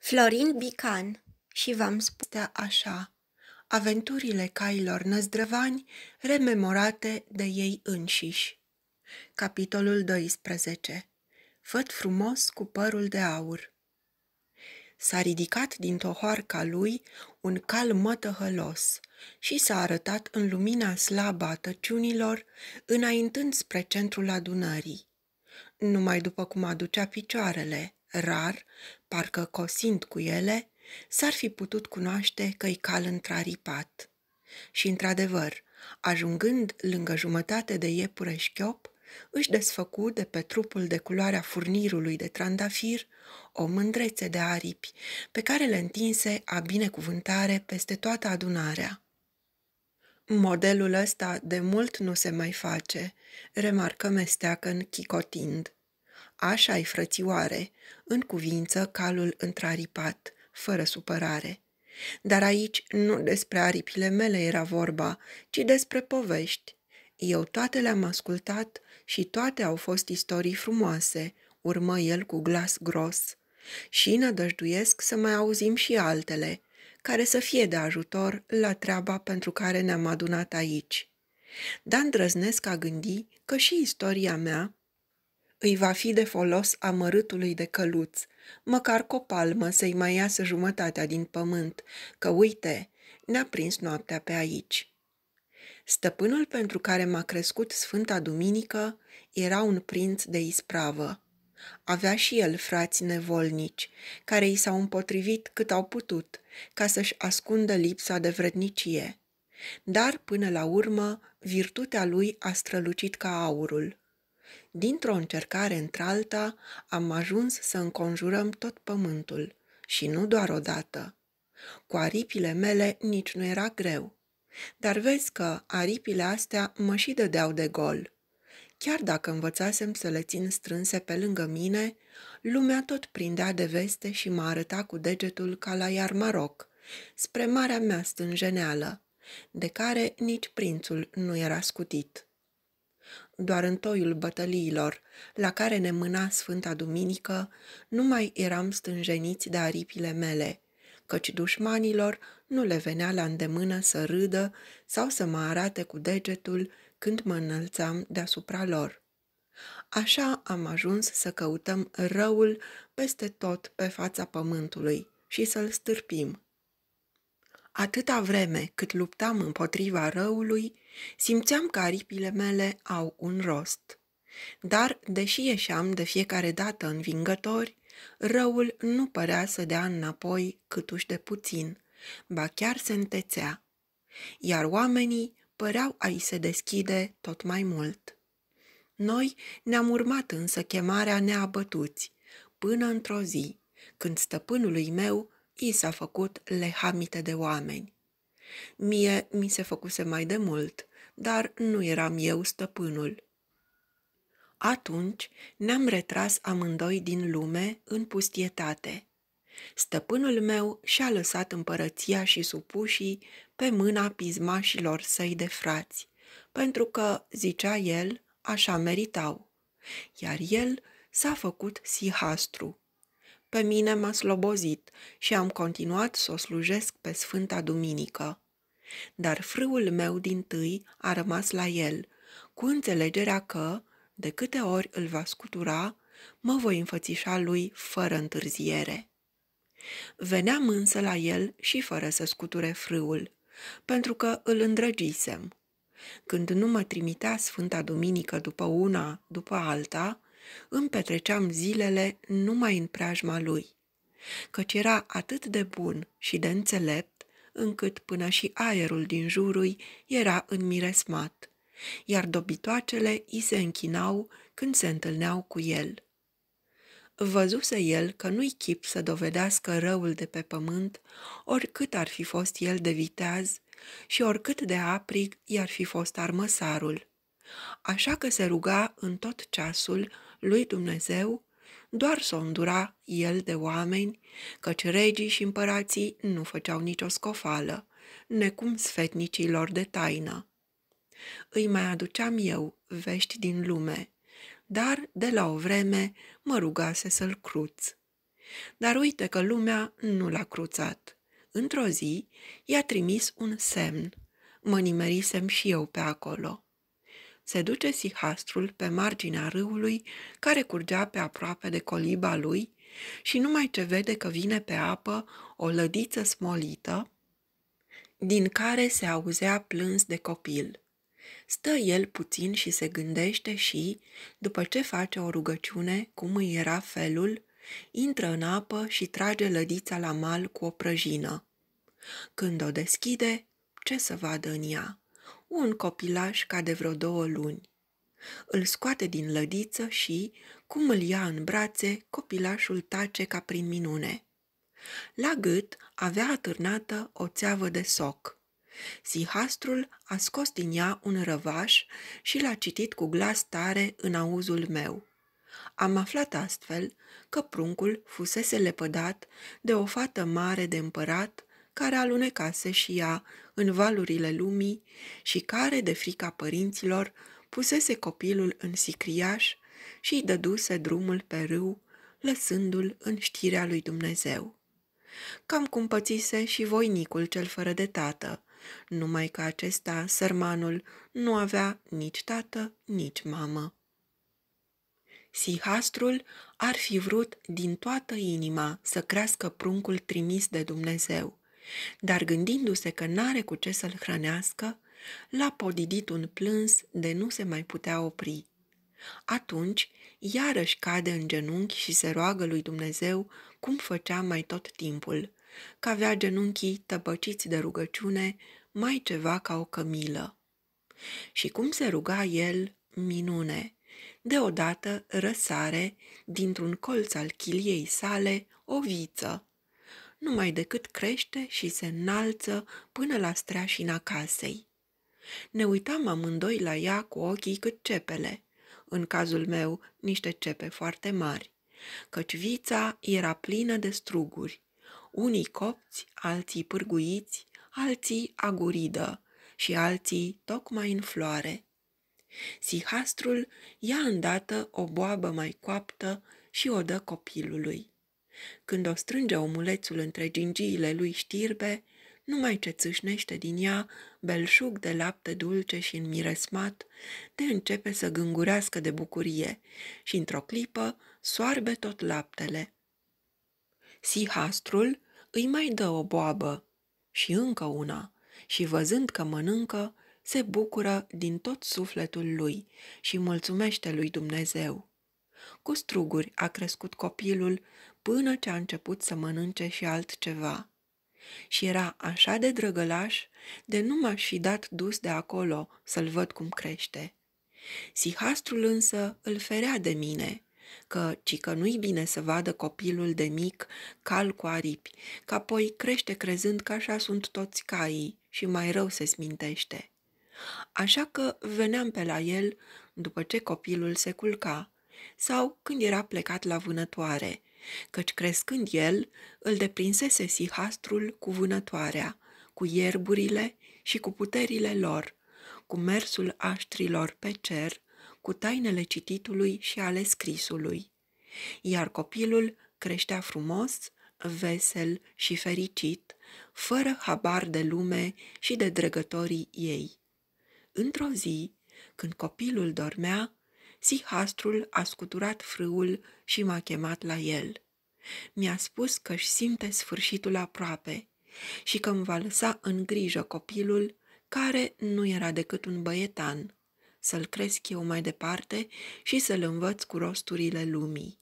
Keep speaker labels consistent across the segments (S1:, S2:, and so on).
S1: Florin Bican și v-am spus așa, aventurile cailor năzdrăvani rememorate de ei înșiși. Capitolul 12 Făt frumos cu părul de aur S-a ridicat din tohoarca lui un cal mătăhălos și s-a arătat în lumina slabă a tăciunilor, înaintând spre centrul adunării. Numai după cum aducea picioarele, rar, parcă cosind cu ele, s-ar fi putut cunoaște că-i cal întraripat. Și, într-adevăr, ajungând lângă jumătate de iepure șchiop, își desfăcu de pe trupul de culoarea furnirului de trandafir o mândrețe de aripi, pe care le întinse a binecuvântare peste toată adunarea. Modelul ăsta de mult nu se mai face, remarcă mesteacă în chicotind. Așa-i, frățioare, în cuvință calul întraripat, fără supărare. Dar aici nu despre aripile mele era vorba, ci despre povești. Eu toate le-am ascultat și toate au fost istorii frumoase, urmă el cu glas gros. Și nădăjduiesc să mai auzim și altele, care să fie de ajutor la treaba pentru care ne-am adunat aici. Dar îndrăznesc a gândi că și istoria mea îi va fi de folos amărâtului de căluț, măcar cu o palmă să-i mai iasă jumătatea din pământ, că uite, ne-a prins noaptea pe aici. Stăpânul pentru care m-a crescut Sfânta Duminică era un prinț de ispravă. Avea și el frați nevolnici, care i s-au împotrivit cât au putut, ca să-și ascundă lipsa de vrednicie. Dar, până la urmă, virtutea lui a strălucit ca aurul. Dintr-o încercare într-alta, am ajuns să înconjurăm tot pământul, și nu doar odată. Cu aripile mele nici nu era greu. Dar vezi că aripile astea mă și dădeau de gol. Chiar dacă învățasem să le țin strânse pe lângă mine, lumea tot prindea de veste și mă arăta cu degetul ca la iar Maroc, spre marea mea stânjeneală, de care nici prințul nu era scutit doar în toiul bătăliilor, la care ne mâna Sfânta Duminică, nu mai eram stânjeniți de aripile mele, căci dușmanilor nu le venea la îndemână să râdă sau să mă arate cu degetul când mă înălțam deasupra lor. Așa am ajuns să căutăm răul peste tot pe fața pământului și să-l stârpim – Atâta vreme cât luptam împotriva răului, simțeam că aripile mele au un rost. Dar, deși ieșeam de fiecare dată învingători, răul nu părea să dea înapoi câtuși de puțin, ba chiar se întețea. Iar oamenii păreau a-i se deschide tot mai mult. Noi ne-am urmat însă chemarea neabătuți, până într-o zi, când stăpânului meu i s-a făcut lehamite de oameni. Mie mi se făcuse mai de mult, dar nu eram eu stăpânul. Atunci ne-am retras amândoi din lume în pustietate. Stăpânul meu și-a lăsat împărăția și supușii pe mâna pismașilor săi de frați, pentru că, zicea el, așa meritau. Iar el s-a făcut sihastru, pe mine m-a slobozit și am continuat să o slujesc pe Sfânta Duminică. Dar frâul meu din tâi a rămas la el, cu înțelegerea că, de câte ori îl va scutura, mă voi înfățișa lui fără întârziere. Veneam însă la el și fără să scuture frâul, pentru că îl îndrăgisem. Când nu mă trimitea Sfânta Duminică după una, după alta, îmi petreceam zilele numai în preajma lui, căci era atât de bun și de înțelept, încât până și aerul din jurul era înmiresmat, iar dobitoacele îi se închinau când se întâlneau cu el. Văzuse el că nu-i chip să dovedească răul de pe pământ, oricât ar fi fost el de viteaz și oricât de aprig i-ar fi fost armăsarul. Așa că se ruga în tot ceasul lui Dumnezeu, doar s-o îndura el de oameni, căci regii și împărații nu făceau nicio scofală, necum sfetnicilor de taină. Îi mai aduceam eu vești din lume, dar de la o vreme mă rugase să-l cruț. Dar uite că lumea nu l-a cruțat. Într-o zi i-a trimis un semn. Mă nimerisem și eu pe acolo se duce sihastrul pe marginea râului care curgea pe aproape de coliba lui și numai ce vede că vine pe apă o lădiță smolită, din care se auzea plâns de copil. Stă el puțin și se gândește și, după ce face o rugăciune, cum îi era felul, intră în apă și trage lădița la mal cu o prăjină. Când o deschide, ce să vadă în ea? un copilaș ca de vreo două luni. Îl scoate din lădiță și, cum îl ia în brațe, copilașul tace ca prin minune. La gât avea atârnată o țeavă de soc. Sihastrul a scos din ea un răvaș și l-a citit cu glas tare în auzul meu. Am aflat astfel că pruncul fusese lepădat de o fată mare de împărat care alunecase și ea în valurile lumii și care, de frica părinților, pusese copilul în sicriaș și îi dăduse drumul pe râu, lăsându-l în știrea lui Dumnezeu. Cam cum pățise și voinicul cel fără de tată, numai că acesta, sărmanul, nu avea nici tată, nici mamă. Sihastrul ar fi vrut din toată inima să crească pruncul trimis de Dumnezeu, dar gândindu-se că n-are cu ce să-l hrănească, l-a podidit un plâns de nu se mai putea opri. Atunci, iarăși cade în genunchi și se roagă lui Dumnezeu cum făcea mai tot timpul, că avea genunchii tăpăciți de rugăciune, mai ceva ca o cămilă. Și cum se ruga el, minune! Deodată răsare, dintr-un colț al chiliei sale, o viță, numai decât crește și se înalță până la streașina casei. Ne uitam amândoi la ea cu ochii cât cepele, în cazul meu niște cepe foarte mari, căci vița era plină de struguri, unii copți, alții pârguiți, alții aguridă și alții tocmai în floare. Sihastrul ia îndată o boabă mai coaptă și o dă copilului. Când o strânge omulețul între gingiile lui știrbe, numai ce țâșnește din ea belșug de lapte dulce și înmiresmat, de începe să gângurească de bucurie și, într-o clipă, soarbe tot laptele. Sihastrul îi mai dă o boabă și încă una și, văzând că mănâncă, se bucură din tot sufletul lui și mulțumește lui Dumnezeu. Cu struguri a crescut copilul, până ce a început să mănânce și altceva. Și era așa de drăgălaș de nu m-aș fi dat dus de acolo să-l văd cum crește. Sihastrul însă îl ferea de mine, că, ci că nu-i bine să vadă copilul de mic cal cu aripi, că apoi crește crezând că așa sunt toți caii și mai rău se smintește. Așa că veneam pe la el după ce copilul se culca sau când era plecat la vânătoare, căci crescând el, îl deprinsese sihastrul cu vânătoarea, cu ierburile și cu puterile lor, cu mersul aștrilor pe cer, cu tainele cititului și ale scrisului. Iar copilul creștea frumos, vesel și fericit, fără habar de lume și de drăgătorii ei. Într-o zi, când copilul dormea, Sihastrul a scuturat frâul și m-a chemat la el. Mi-a spus că își simte sfârșitul aproape și că îmi va lăsa în grijă copilul, care nu era decât un băietan, să-l cresc eu mai departe și să-l învăț cu rosturile lumii.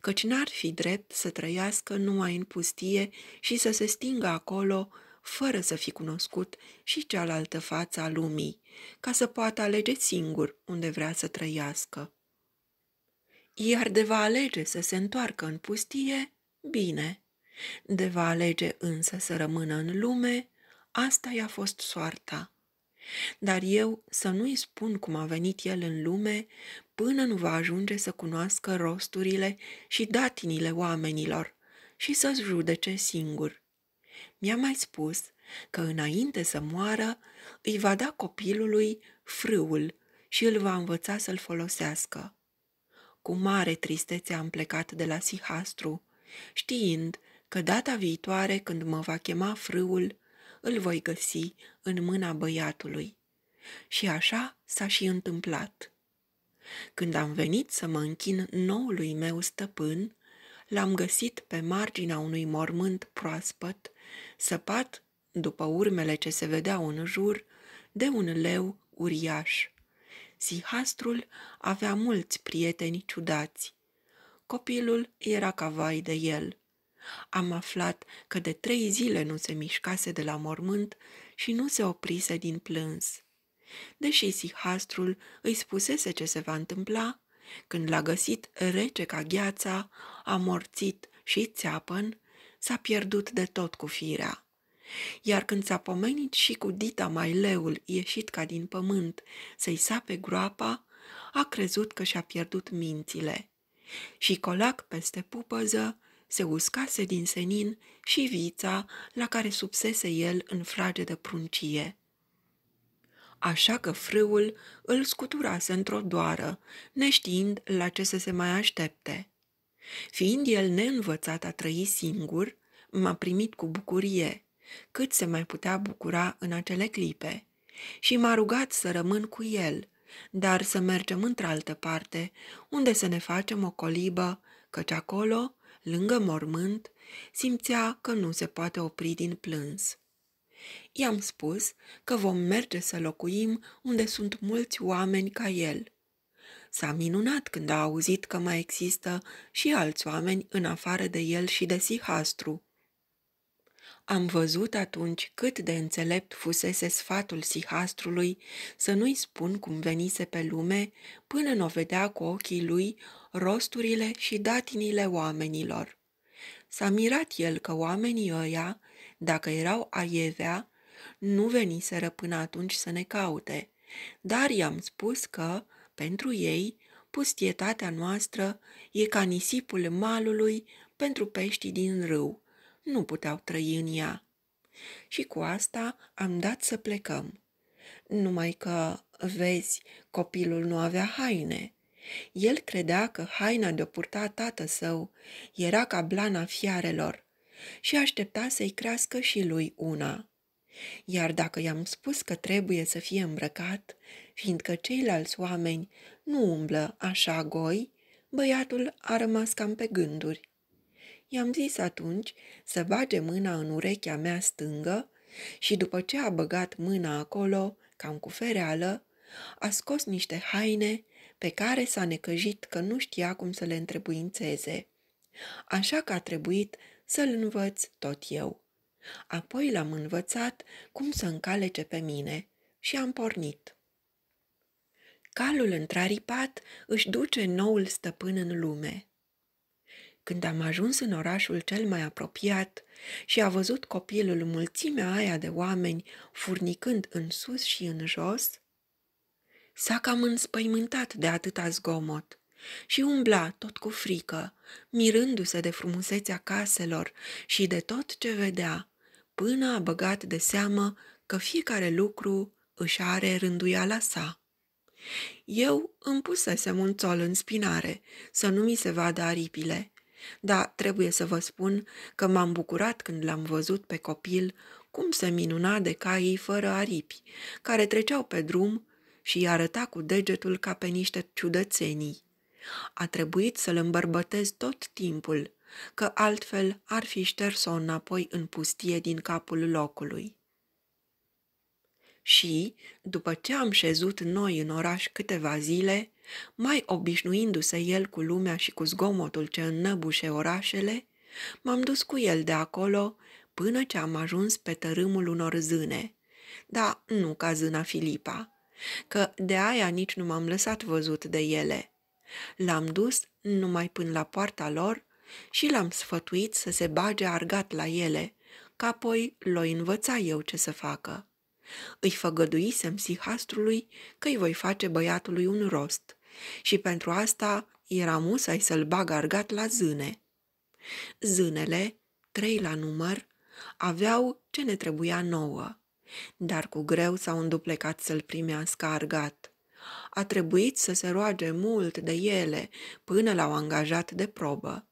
S1: Căci n-ar fi drept să trăiască numai în pustie și să se stingă acolo fără să fi cunoscut și cealaltă față a lumii, ca să poată alege singur unde vrea să trăiască. Iar de va alege să se întoarcă în pustie, bine. De va alege însă să rămână în lume, asta i-a fost soarta. Dar eu să nu-i spun cum a venit el în lume până nu va ajunge să cunoască rosturile și datinile oamenilor și să-ți judece singur. Mi-a mai spus că înainte să moară îi va da copilului frâul și îl va învăța să-l folosească. Cu mare tristețe am plecat de la Sihastru, știind că data viitoare când mă va chema frâul, îl voi găsi în mâna băiatului. Și așa s-a și întâmplat. Când am venit să mă închin noului meu stăpân, l-am găsit pe marginea unui mormânt proaspăt, săpat, după urmele ce se vedeau în jur, de un leu uriaș. Sihastrul avea mulți prieteni ciudați. Copilul era ca vai de el. Am aflat că de trei zile nu se mișcase de la mormânt și nu se oprise din plâns. Deși sihastrul îi spusese ce se va întâmpla, când l-a găsit rece ca gheața, amorțit și țeapăn, s-a pierdut de tot cu firea. Iar când s-a pomenit și cu dita mai leul ieșit ca din pământ să-i sape groapa, a crezut că și-a pierdut mințile. Și colac peste pupăză, se uscase din senin și vița la care subsese el în frage de pruncie. Așa că frâul îl scuturase într-o doară, neștiind la ce să se mai aștepte. Fiind el neînvățat a trăi singur, m-a primit cu bucurie, cât se mai putea bucura în acele clipe, și m-a rugat să rămân cu el, dar să mergem într-altă parte, unde să ne facem o colibă, căci acolo, lângă mormânt, simțea că nu se poate opri din plâns. I-am spus că vom merge să locuim unde sunt mulți oameni ca el – S-a minunat când a auzit că mai există și alți oameni în afară de el și de Sihastru. Am văzut atunci cât de înțelept fusese sfatul Sihastrului să nu-i spun cum venise pe lume până nu o vedea cu ochii lui rosturile și datinile oamenilor. S-a mirat el că oamenii ăia, dacă erau aievea, nu veniseră până atunci să ne caute, dar i-am spus că, pentru ei, pustietatea noastră e ca nisipul malului pentru peștii din râu. Nu puteau trăi în ea. Și cu asta am dat să plecăm. Numai că, vezi, copilul nu avea haine. El credea că haina de-o purta tată său era ca blana fiarelor și aștepta să-i crească și lui una. Iar dacă i-am spus că trebuie să fie îmbrăcat, fiindcă ceilalți oameni nu umblă așa goi, băiatul a rămas cam pe gânduri. I-am zis atunci să bage mâna în urechea mea stângă și după ce a băgat mâna acolo, cam cu fereală, a scos niște haine pe care s-a necăjit că nu știa cum să le întrebuințeze. Așa că a trebuit să-l învăț tot eu. Apoi l-am învățat cum să încalece pe mine și am pornit. Calul întraripat își duce noul stăpân în lume. Când am ajuns în orașul cel mai apropiat și a văzut copilul mulțimea aia de oameni furnicând în sus și în jos, s-a cam înspăimântat de atâta zgomot și umbla tot cu frică, mirându-se de frumusețea caselor și de tot ce vedea, până a băgat de seamă că fiecare lucru își are rânduiala sa. Eu îmi pusesem un țol în spinare, să nu mi se vadă aripile, dar trebuie să vă spun că m-am bucurat când l-am văzut pe copil cum se minuna de caii fără aripi, care treceau pe drum și îi arăta cu degetul ca pe niște ciudățenii. A trebuit să-l îmbărbătez tot timpul, că altfel ar fi șters-o înapoi în pustie din capul locului. Și, după ce am șezut noi în oraș câteva zile, mai obișnuindu-se el cu lumea și cu zgomotul ce înnăbușe orașele, m-am dus cu el de acolo până ce am ajuns pe tărâmul unor zâne. Dar nu ca zâna Filipa, că de aia nici nu m-am lăsat văzut de ele. L-am dus numai până la poarta lor și l-am sfătuit să se bage argat la ele, ca apoi l-o învăța eu ce să facă. Îi făgăduisem psihastrului că îi voi face băiatului un rost și pentru asta era musai să-l bag argat la zâne. Zânele, trei la număr, aveau ce ne trebuia nouă, dar cu greu s-au înduplecat să-l primească argat. A trebuit să se roage mult de ele până l-au angajat de probă.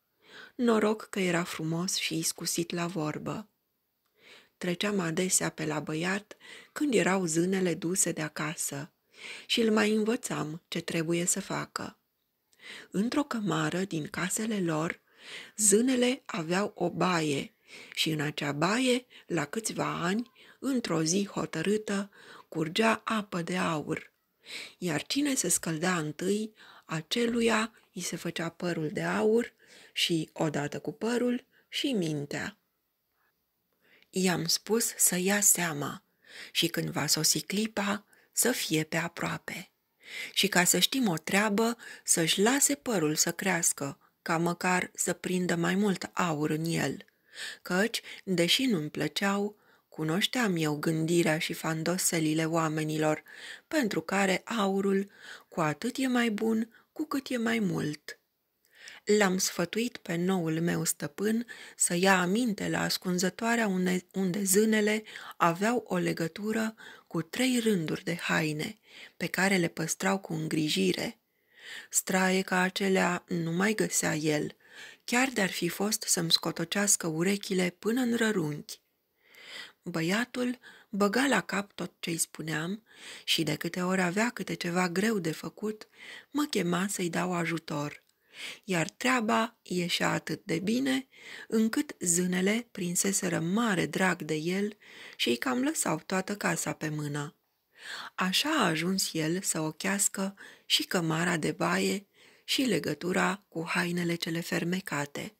S1: Noroc că era frumos și iscusit la vorbă. Treceam adesea pe la băiat când erau zânele duse de acasă și îl mai învățam ce trebuie să facă. Într-o cămară din casele lor, zânele aveau o baie și în acea baie, la câțiva ani, într-o zi hotărâtă, curgea apă de aur. Iar cine se scălda întâi, aceluia îi se făcea părul de aur și, odată cu părul, și mintea. I-am spus să ia seama și când va sosi clipa, să fie pe aproape. Și ca să știm o treabă, să-și lase părul să crească, ca măcar să prindă mai mult aur în el. Căci, deși nu-mi plăceau, cunoșteam eu gândirea și fandoselile oamenilor, pentru care aurul cu atât e mai bun, cu cât e mai mult. L-am sfătuit pe noul meu stăpân să ia aminte la ascunzătoarea unde, unde zânele aveau o legătură cu trei rânduri de haine, pe care le păstrau cu îngrijire. Straie ca acelea nu mai găsea el, chiar de-ar fi fost să-mi scotocească urechile până în rărunchi. Băiatul băga la cap tot ce-i spuneam și de câte ori avea câte ceva greu de făcut, mă chema să-i dau ajutor – iar treaba ieșea atât de bine, încât zânele prinseseră mare drag de el și îi cam lăsau toată casa pe mână. Așa a ajuns el să ochească și cămara de baie și legătura cu hainele cele fermecate.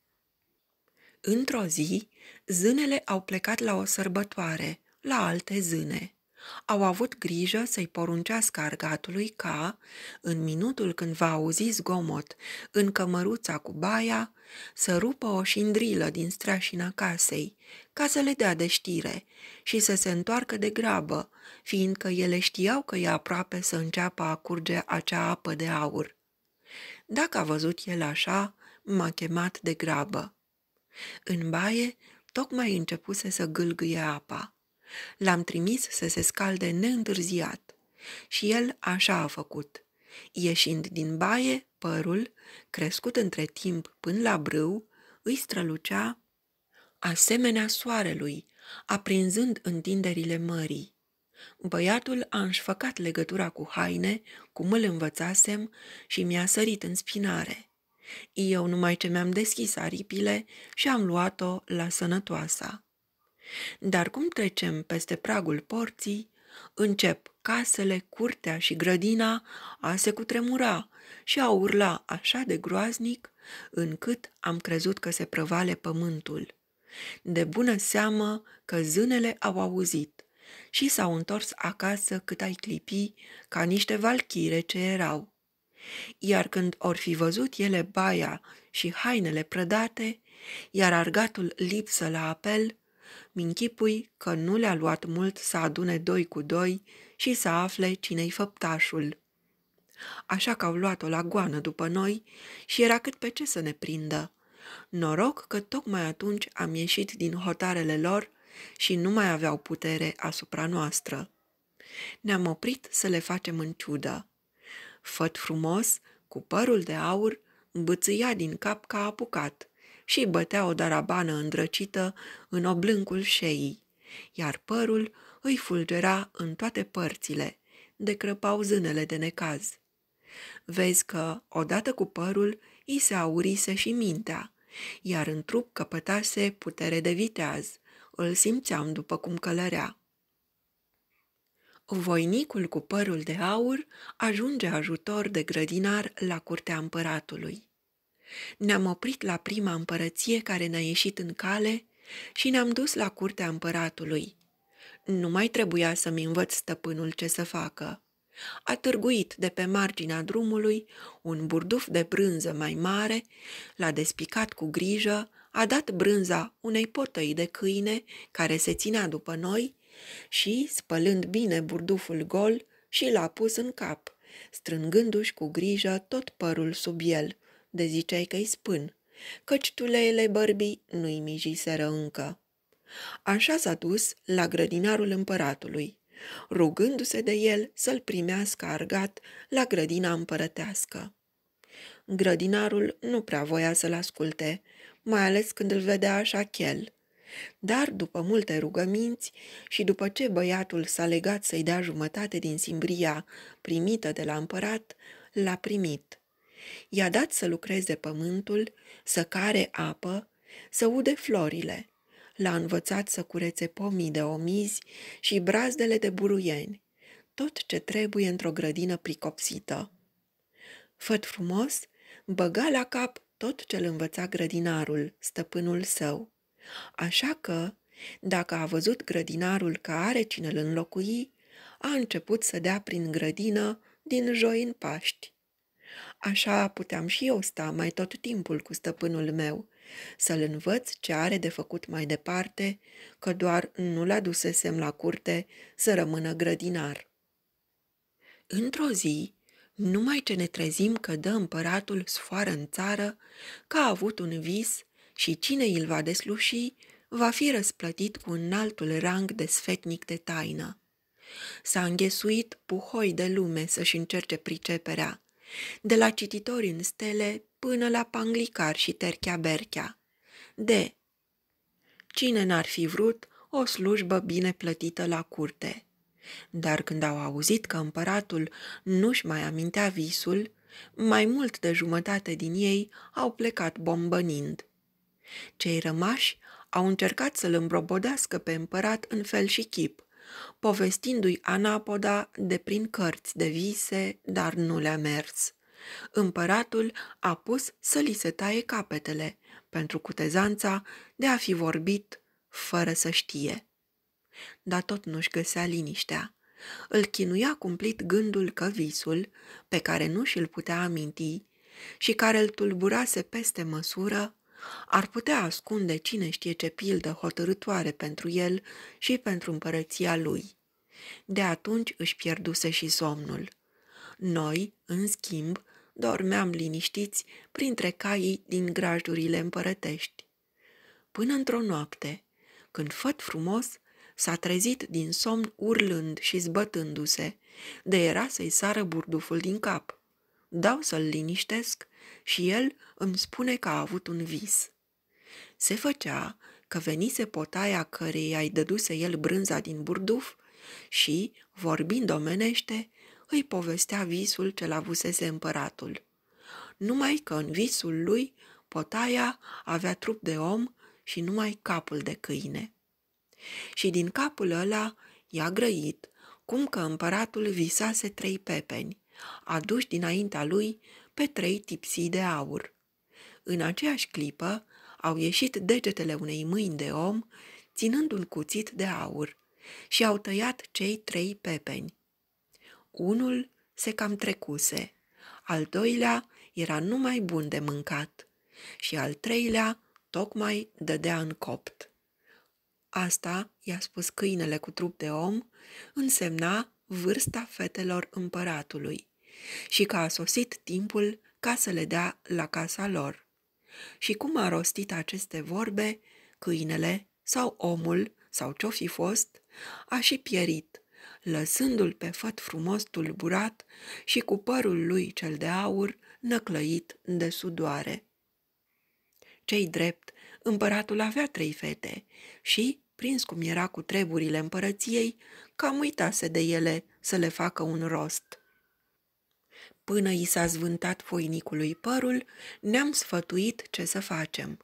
S1: Într-o zi, zânele au plecat la o sărbătoare, la alte zâne au avut grijă să-i poruncească argatului ca, în minutul când va auzi zgomot în cămăruța cu baia, să rupă o șindrilă din strașina casei, ca să le dea de știre și să se întoarcă de grabă, fiindcă ele știau că e aproape să înceapă a curge acea apă de aur. Dacă a văzut el așa, m-a chemat de grabă. În baie, tocmai începuse să gâlgâie apa. L-am trimis să se scalde neîntârziat. Și el așa a făcut. Ieșind din baie, părul, crescut între timp până la brâu, îi strălucea asemenea soarelui, aprinzând întinderile mării. Băiatul a înșfăcat legătura cu haine, cum îl învățasem, și mi-a sărit în spinare. Eu numai ce mi-am deschis aripile și am luat-o la sănătoasa. Dar cum trecem peste pragul porții, încep casele, curtea și grădina a se cutremura și a urla așa de groaznic, încât am crezut că se prăvale pământul. De bună seamă că zânele au auzit și s-au întors acasă cât ai clipi, ca niște valchire ce erau. Iar când or fi văzut ele baia și hainele prădate, iar argatul lipsă la apel, Minchipui că nu le-a luat mult să adune doi cu doi și să afle cine-i făptașul. Așa că au luat-o la goană după noi și era cât pe ce să ne prindă. Noroc că tocmai atunci am ieșit din hotarele lor și nu mai aveau putere asupra noastră. Ne-am oprit să le facem în ciudă. Făt frumos, cu părul de aur, bățâia din cap ca apucat și bătea o darabană îndrăcită în oblâncul șeii, iar părul îi fulgera în toate părțile, de zânele de necaz. Vezi că, odată cu părul, i se aurise și mintea, iar în trup căpătase putere de viteaz, îl simțeam după cum călărea. Voinicul cu părul de aur ajunge ajutor de grădinar la curtea împăratului. Ne-am oprit la prima împărăție care ne-a ieșit în cale și ne-am dus la curtea împăratului. Nu mai trebuia să-mi învăț stăpânul ce să facă. A târguit de pe marginea drumului un burduf de brânză mai mare, l-a despicat cu grijă, a dat brânza unei potăi de câine care se ținea după noi și, spălând bine burduful gol, și l-a pus în cap, strângându-și cu grijă tot părul sub el – de ziceai că-i spân, căci tuleile bărbii nu-i mijiseră încă. Așa s-a dus la grădinarul împăratului, rugându-se de el să-l primească argat la grădina împărătească. Grădinarul nu prea voia să-l asculte, mai ales când îl vedea așa chel. Dar după multe rugăminți și după ce băiatul s-a legat să-i dea jumătate din simbria primită de la împărat, l-a primit. I-a dat să lucreze pământul, să care apă, să ude florile. L-a învățat să curețe pomii de omizi și brazdele de buruieni, tot ce trebuie într-o grădină pricopsită. Făt frumos, băga la cap tot ce-l învăța grădinarul, stăpânul său. Așa că, dacă a văzut grădinarul că are cine-l înlocui, a început să dea prin grădină din joi în Paști. Așa puteam și eu sta mai tot timpul cu stăpânul meu, să-l învăț ce are de făcut mai departe, că doar nu l a dusesem la curte să rămână grădinar. Într-o zi, numai ce ne trezim că dă împăratul sfoară în țară, că a avut un vis și cine îl va desluși, va fi răsplătit cu un altul rang de sfetnic de taină. S-a înghesuit puhoi de lume să-și încerce priceperea, de la cititori în stele până la panglicar și terchea-berchea. D. Cine n-ar fi vrut o slujbă bine plătită la curte? Dar când au auzit că împăratul nu-și mai amintea visul, mai mult de jumătate din ei au plecat bombănind. Cei rămași au încercat să-l îmbrobodească pe împărat în fel și chip, povestindu-i Anapoda de prin cărți de vise, dar nu le-a mers. Împăratul a pus să li se taie capetele, pentru cutezanța de a fi vorbit fără să știe. Dar tot nu-și găsea liniștea. Îl chinuia cumplit gândul că visul, pe care nu și-l putea aminti și care îl tulburase peste măsură, ar putea ascunde cine știe ce pildă hotărâtoare pentru el și pentru împărăția lui. De atunci își pierduse și somnul. Noi, în schimb, dormeam liniștiți printre caii din grajdurile împărătești. Până într-o noapte, când făt frumos, s-a trezit din somn urlând și zbătându-se, de era să-i sară burduful din cap dau să-l liniștesc și el îmi spune că a avut un vis. Se făcea că venise potaia cărei ai dăduse el brânza din burduf și, vorbind omenește, îi povestea visul ce l-avusese împăratul. Numai că în visul lui, potaia avea trup de om și numai capul de câine. Și din capul ăla i-a grăit, cum că împăratul visase trei pepeni, aduși dinaintea lui pe trei tipsii de aur. În aceeași clipă au ieșit degetele unei mâini de om, ținând un cuțit de aur, și au tăiat cei trei pepeni. Unul se cam trecuse, al doilea era numai bun de mâncat și al treilea tocmai dădea în copt. Asta, i-a spus câinele cu trup de om, însemna vârsta fetelor împăratului și că a sosit timpul ca să le dea la casa lor. Și cum a rostit aceste vorbe, câinele sau omul sau ce-o fi fost, a și pierit, lăsându-l pe făt frumos tulburat și cu părul lui cel de aur năclăit de sudoare. Cei drept, împăratul avea trei fete și, prins cum era cu treburile împărăției, cam uitase de ele să le facă un rost. Până i s-a zvântat foinicului părul, ne-am sfătuit ce să facem.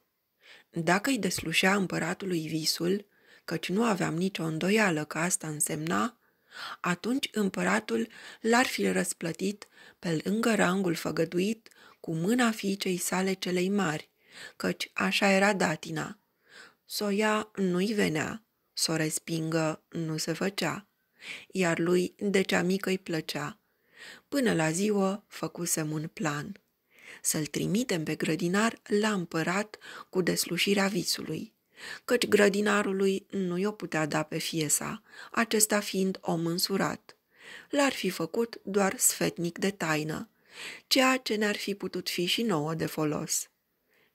S1: Dacă îi deslușea împăratului visul, căci nu aveam nicio îndoială că asta însemna, atunci împăratul l-ar fi răsplătit pe lângă rangul făgăduit cu mâna fiicei sale celei mari, căci așa era datina. Soia nu-i venea, s-o respingă nu se făcea, iar lui de cea mică îi plăcea Până la ziua făcusem un plan. Să-l trimitem pe grădinar la împărat cu deslușirea visului, căci grădinarului nu i-o putea da pe fiesa, acesta fiind om însurat. L-ar fi făcut doar sfetnic de taină, ceea ce ne-ar fi putut fi și nouă de folos.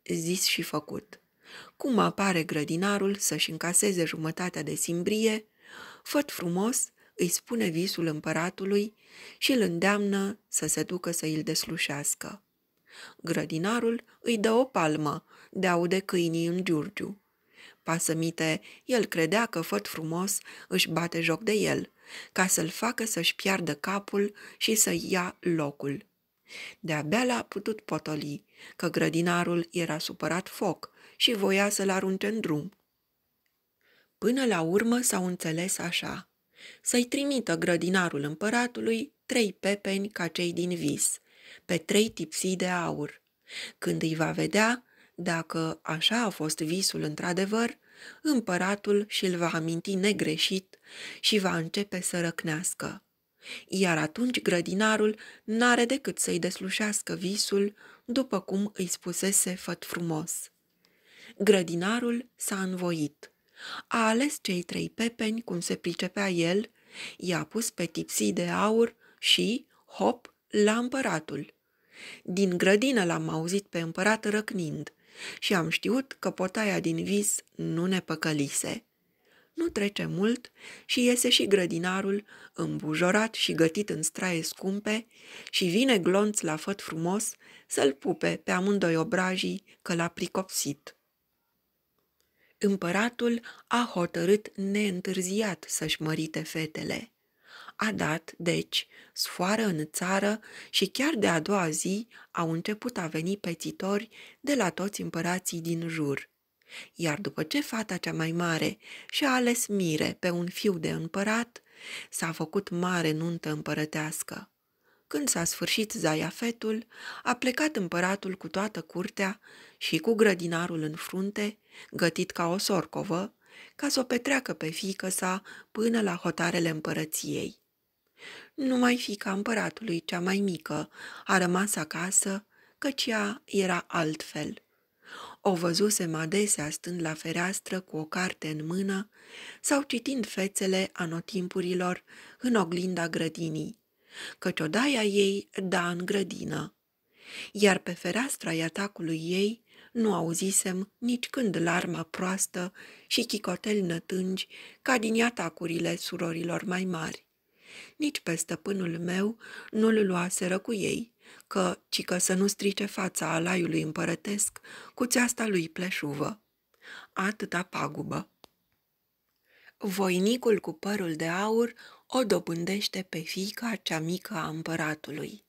S1: Zis și făcut. Cum apare grădinarul să-și încaseze jumătatea de simbrie, făt frumos îi spune visul împăratului și îl îndeamnă să se ducă să îl deslușească. Grădinarul îi dă o palmă, de aude câinii în giurgiu. Pasămite, el credea că făt frumos își bate joc de el, ca să-l facă să-și piardă capul și să ia locul. De-abia l-a putut potoli, că grădinarul era supărat foc și voia să-l arunce în drum. Până la urmă s-au înțeles așa să-i trimită grădinarul împăratului trei pepeni ca cei din vis, pe trei tipsii de aur. Când îi va vedea, dacă așa a fost visul într-adevăr, împăratul și-l va aminti negreșit și va începe să răcnească. Iar atunci grădinarul n-are decât să-i deslușească visul, după cum îi spusese făt frumos. Grădinarul s-a învoit a ales cei trei pepeni cum se pricepea el, i-a pus pe tipsii de aur și, hop, la împăratul. Din grădină l-am auzit pe împărat răcnind și am știut că potaia din vis nu ne păcălise. Nu trece mult și iese și grădinarul, îmbujorat și gătit în straie scumpe, și vine glonț la făt frumos să-l pupe pe amândoi obrajii că l-a pricopsit. Împăratul a hotărât neîntârziat să-și mărite fetele. A dat, deci, sfoară în țară și chiar de a doua zi au început a veni pețitori de la toți împărații din jur. Iar după ce fata cea mai mare și-a ales mire pe un fiu de împărat, s-a făcut mare nuntă împărătească. Când s-a sfârșit zaiafetul, a plecat împăratul cu toată curtea și cu grădinarul în frunte, gătit ca o sorcovă, ca să o petreacă pe fică sa până la hotarele împărăției. Numai fiica împăratului, cea mai mică, a rămas acasă, căci ea era altfel. O văzusem adesea stând la fereastră cu o carte în mână sau citind fețele anotimpurilor în oglinda grădinii căci odaia ei da în grădină, iar pe fereastra iatacului ei nu auzisem nici când larma proastă și chicoteli nătângi ca din iatacurile surorilor mai mari. Nici pe stăpânul meu nu-l luaseră cu ei, că, ci că să nu strice fața alaiului împărătesc cu țeasta lui pleșuvă. Atâta pagubă. Voinicul cu părul de aur o dobândește pe fiica cea mică a împăratului.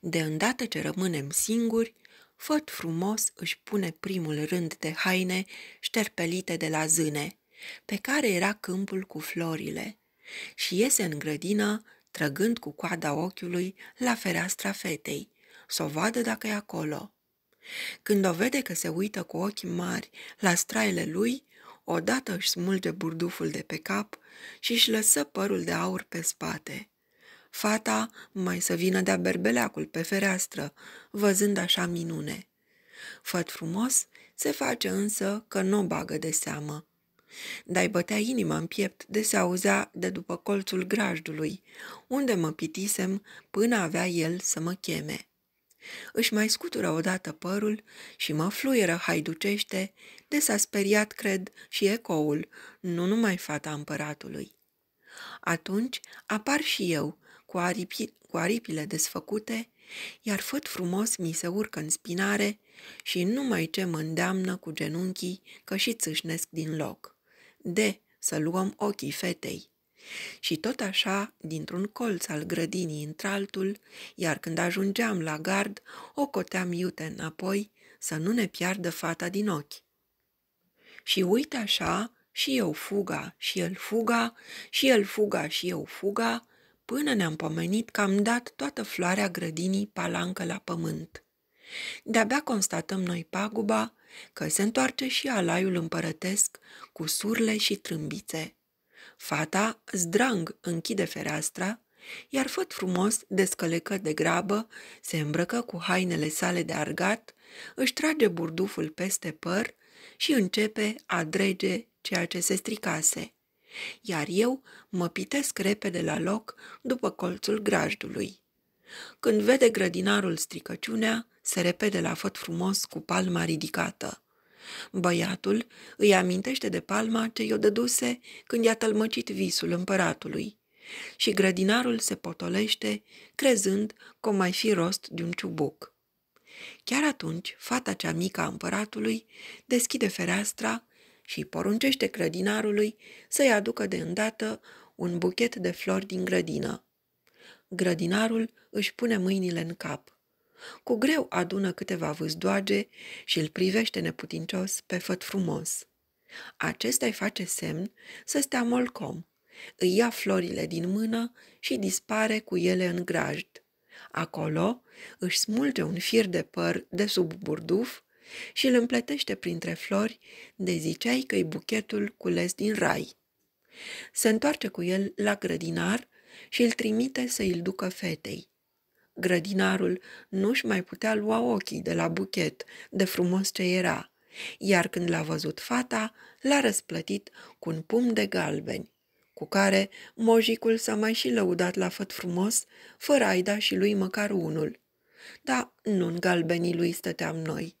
S1: De îndată ce rămânem singuri, Făt frumos își pune primul rând de haine șterpelite de la zâne, pe care era câmpul cu florile, și iese în grădină, trăgând cu coada ochiului la fereastra fetei, să o vadă dacă e acolo. Când o vede că se uită cu ochi mari la straile lui, Odată își smulge burduful de pe cap și își lăsă părul de aur pe spate. Fata mai să vină de-a berbeleacul pe fereastră, văzând așa minune. Făt frumos se face însă că nu bagă de seamă. Dai bătea inima în piept de se auzea de după colțul grajdului, unde mă pitisem până avea el să mă cheme. Își mai scutură odată părul și mă fluieră haiducește, de s-a speriat, cred, și ecoul, nu numai fata împăratului. Atunci apar și eu, cu, aripi, cu aripile desfăcute, iar făt frumos mi se urcă în spinare și numai ce mă îndeamnă cu genunchii că și țâșnesc din loc. De, să luăm ochii fetei. Și tot așa, dintr-un colț al grădinii într-altul, iar când ajungeam la gard, o coteam iute înapoi să nu ne piardă fata din ochi. Și uite așa, și eu fuga, și el fuga, și el fuga, și eu fuga, până ne-am pomenit că am dat toată floarea grădinii palancă la pământ. De-abia constatăm noi paguba că se întoarce și alaiul împărătesc cu surle și trâmbițe Fata zdrang închide fereastra, iar făt frumos descălecă de grabă, se îmbrăcă cu hainele sale de argat, își trage burduful peste păr și începe a drege ceea ce se stricase. Iar eu mă pitesc repede la loc după colțul grajdului. Când vede grădinarul stricăciunea, se repede la făt frumos cu palma ridicată. Băiatul îi amintește de palma ce i-o dăduse când i-a tălmăcit visul împăratului. Și grădinarul se potolește, crezând că o mai fi rost de un ciubuc. Chiar atunci, fata cea mică a împăratului deschide fereastra și poruncește grădinarului să-i aducă de îndată un buchet de flori din grădină. Grădinarul își pune mâinile în cap. Cu greu adună câteva vâzdoage și îl privește neputincios pe făt frumos. Acesta îi face semn să stea molcom, îi ia florile din mână și dispare cu ele în grajd. Acolo își smulge un fir de păr de sub burduf și îl împletește printre flori de ziceai că-i buchetul cules din rai. Se întoarce cu el la grădinar și îl trimite să îl ducă fetei grădinarul nu-și mai putea lua ochii de la buchet, de frumos ce era, iar când l-a văzut fata, l-a răsplătit cu un pumn de galbeni, cu care mojicul s-a mai și lăudat la făt frumos, fără a-i da și lui măcar unul. Dar nu în galbenii lui stăteam noi.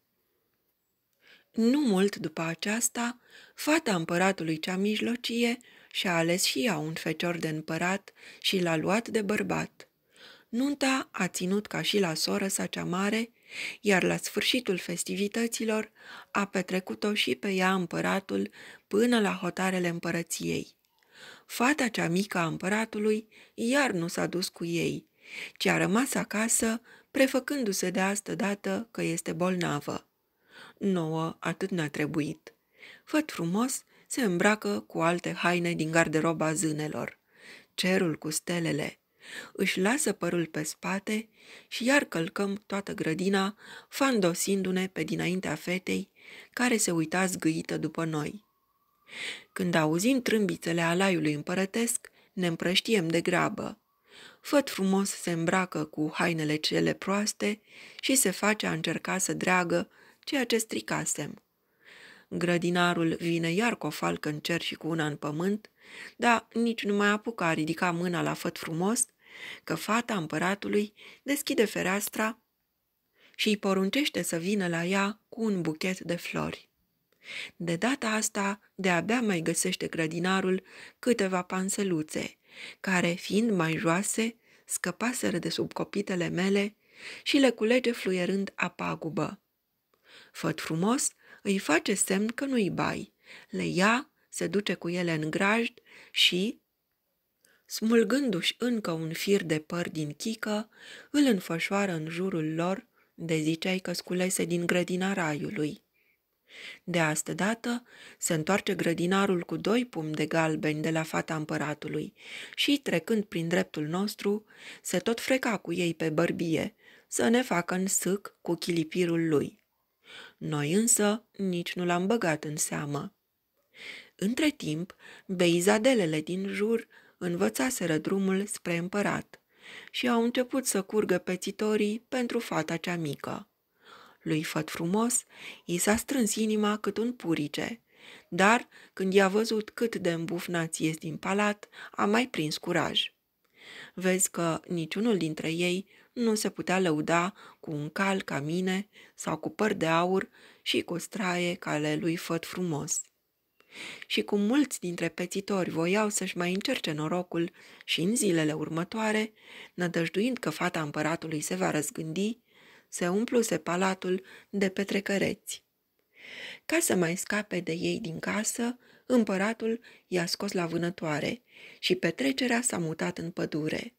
S1: Nu mult după aceasta, fata împăratului cea mijlocie și-a ales și ea un fecior de împărat și l-a luat de bărbat nunta a ținut ca și la soră sa cea mare, iar la sfârșitul festivităților a petrecut-o și pe ea împăratul până la hotarele împărăției. Fata cea mică a împăratului iar nu s-a dus cu ei, ci a rămas acasă, prefăcându-se de astă dată că este bolnavă. Nouă atât n a trebuit. Făt frumos se îmbracă cu alte haine din garderoba zânelor. Cerul cu stelele, își lasă părul pe spate și iar călcăm toată grădina, fandosindu-ne pe dinaintea fetei, care se uita zgâită după noi. Când auzim trâmbițele alaiului împărătesc, ne împrăștiem de grabă. Făt frumos se îmbracă cu hainele cele proaste și se face a încerca să dreagă ceea ce stricasem. Grădinarul vine iar cu o falcă în cer și cu una în pământ, dar nici nu mai apuca a ridica mâna la făt frumos că fata împăratului deschide fereastra și îi poruncește să vină la ea cu un buchet de flori. De data asta, de-abia mai găsește grădinarul câteva panseluțe, care, fiind mai joase, scăpaseră de sub copitele mele și le culege fluierând a gubă. Făt frumos îi face semn că nu-i bai, le ia, se duce cu ele în grajd și, smulgându-și încă un fir de păr din chică, îl înfășoară în jurul lor, de ziceai că sculese din grădina raiului. De astă dată se întoarce grădinarul cu doi pumni de galbeni de la fata împăratului și, trecând prin dreptul nostru, se tot freca cu ei pe bărbie, să ne facă în sâc cu chilipirul lui. Noi însă nici nu l-am băgat în seamă. Între timp, beizadelele din jur învățaseră drumul spre împărat și au început să curgă pețitorii pentru fata cea mică. Lui Făt Frumos i s-a strâns inima cât un purice, dar când i-a văzut cât de îmbufnați ies din palat, a mai prins curaj. Vezi că niciunul dintre ei nu se putea lăuda cu un cal ca mine sau cu păr de aur și cu straie ca ale lui Făt Frumos și cum mulți dintre pețitori voiau să-și mai încerce norocul și în zilele următoare, nădăjduind că fata împăratului se va răzgândi, se umpluse palatul de petrecăreți. Ca să mai scape de ei din casă, împăratul i-a scos la vânătoare și petrecerea s-a mutat în pădure.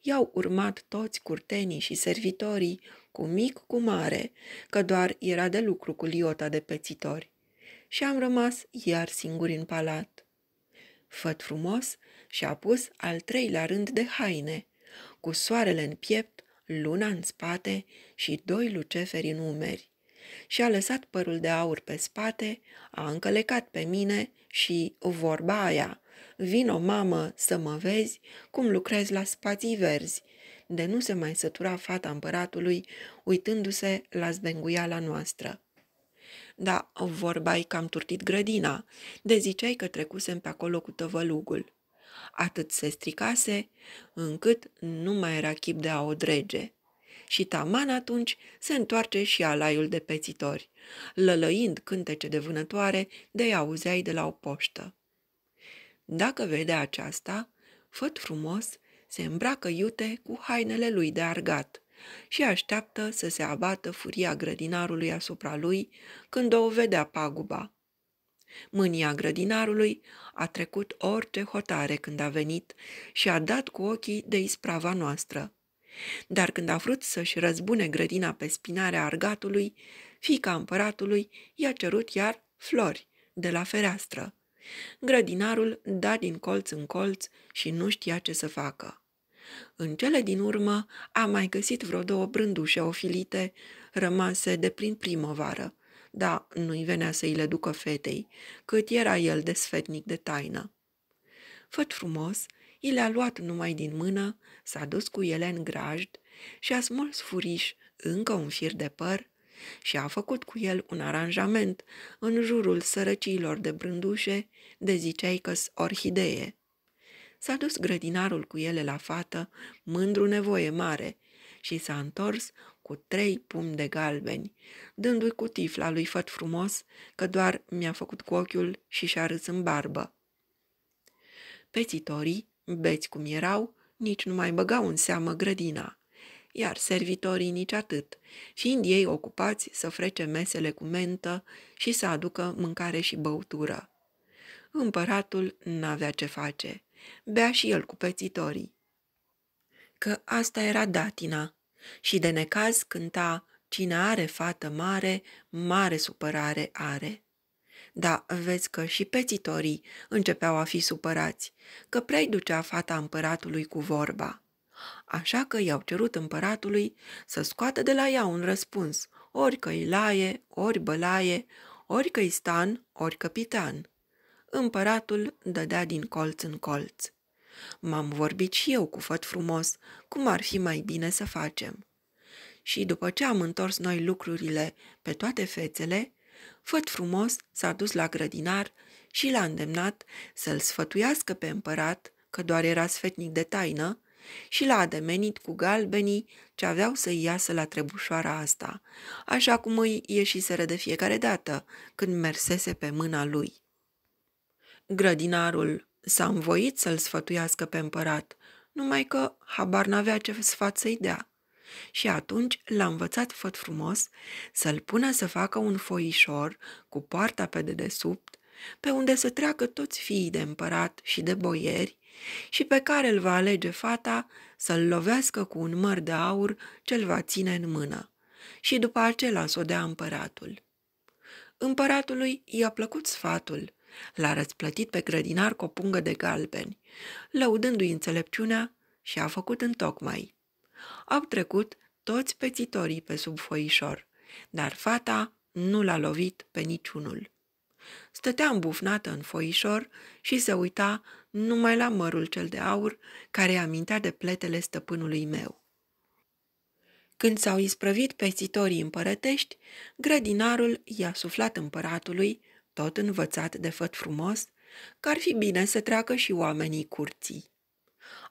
S1: I-au urmat toți curtenii și servitorii, cu mic, cu mare, că doar era de lucru cu liota de pețitori și am rămas iar singur în palat. Făt frumos și-a pus al treilea rând de haine, cu soarele în piept, luna în spate și doi luceferi în umeri. Și-a lăsat părul de aur pe spate, a încălecat pe mine și, vorba aia, vino mamă să mă vezi cum lucrez la spații verzi, de nu se mai sătura fata împăratului uitându-se la zbenguiala noastră. Da, vorba că am turtit grădina, de ziceai că trecusem pe acolo cu tăvălugul. Atât se stricase, încât nu mai era chip de a o drege. Și taman atunci se întoarce și alaiul de pețitori, lălăind cântece de vânătoare de auzeai de la o poștă. Dacă vede aceasta, făt frumos, se îmbracă iute cu hainele lui de argat și așteaptă să se abată furia grădinarului asupra lui când o vedea paguba. Mânia grădinarului a trecut orice hotare când a venit și a dat cu ochii de isprava noastră. Dar când a vrut să-și răzbune grădina pe spinarea argatului, fica împăratului i-a cerut iar flori de la fereastră. Grădinarul da din colț în colț și nu știa ce să facă. În cele din urmă am mai găsit vreo două brândușe ofilite rămase de prin primăvară, dar nu-i venea să-i le ducă fetei, cât era el de sfetnic de taină. Făt frumos, i le-a luat numai din mână, s-a dus cu ele în grajd și a smuls furiș încă un fir de păr și a făcut cu el un aranjament în jurul sărăciilor de brândușe de ziceai că orhidee. S-a dus grădinarul cu ele la fată, mândru nevoie mare, și s-a întors cu trei pumni de galbeni, dându-i cu tifla lui făt frumos că doar mi-a făcut cu ochiul și și-a râs în barbă. Pețitorii, beți cum erau, nici nu mai băgau în seamă grădina, iar servitorii nici atât, fiind ei ocupați să frece mesele cu mentă și să aducă mâncare și băutură. Împăratul n-avea ce face bea și el cu pețitorii. Că asta era datina și de necaz cânta Cine are fată mare, mare supărare are. Da, vezi că și pețitorii începeau a fi supărați, că prea ducea fata împăratului cu vorba. Așa că i-au cerut împăratului să scoată de la ea un răspuns, ori că-i laie, ori bălaie, ori că-i stan, ori capitan împăratul dădea din colț în colț. M-am vorbit și eu cu făt frumos, cum ar fi mai bine să facem. Și după ce am întors noi lucrurile pe toate fețele, făt frumos s-a dus la grădinar și l-a îndemnat să-l sfătuiască pe împărat, că doar era sfetnic de taină, și l-a ademenit cu galbenii ce aveau să-i iasă la trebușoara asta, așa cum îi ieșiseră de fiecare dată când mersese pe mâna lui. Grădinarul s-a învoit să-l sfătuiască pe împărat, numai că habar n-avea ce sfat să-i dea. Și atunci l-a învățat făt frumos să-l pună să facă un foișor cu poarta pe dedesubt, pe unde să treacă toți fiii de împărat și de boieri, și pe care îl va alege fata să-l lovească cu un măr de aur ce-l va ține în mână. Și după acela s-o dea împăratul. Împăratului i-a plăcut sfatul L-a răsplătit pe grădinar cu o pungă de galbeni, lăudându-i înțelepciunea și a făcut întocmai. Au trecut toți pețitorii pe sub foișor, dar fata nu l-a lovit pe niciunul. Stătea îmbufnată în foișor și se uita numai la mărul cel de aur care amintea de pletele stăpânului meu. Când s-au isprăvit pețitorii împărătești, grădinarul i-a suflat împăratului tot învățat de făt frumos, că ar fi bine să treacă și oamenii curții.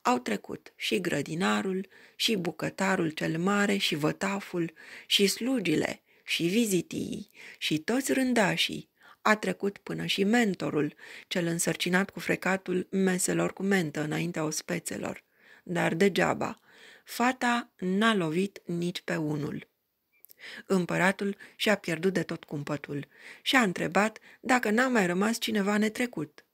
S1: Au trecut și grădinarul, și bucătarul cel mare, și vătaful, și slugile, și vizitii, și toți rândașii. A trecut până și mentorul, cel însărcinat cu frecatul meselor cu mentă înaintea ospețelor. Dar degeaba, fata n-a lovit nici pe unul. Împăratul și-a pierdut de tot cumpătul și a întrebat dacă n-a mai rămas cineva netrecut.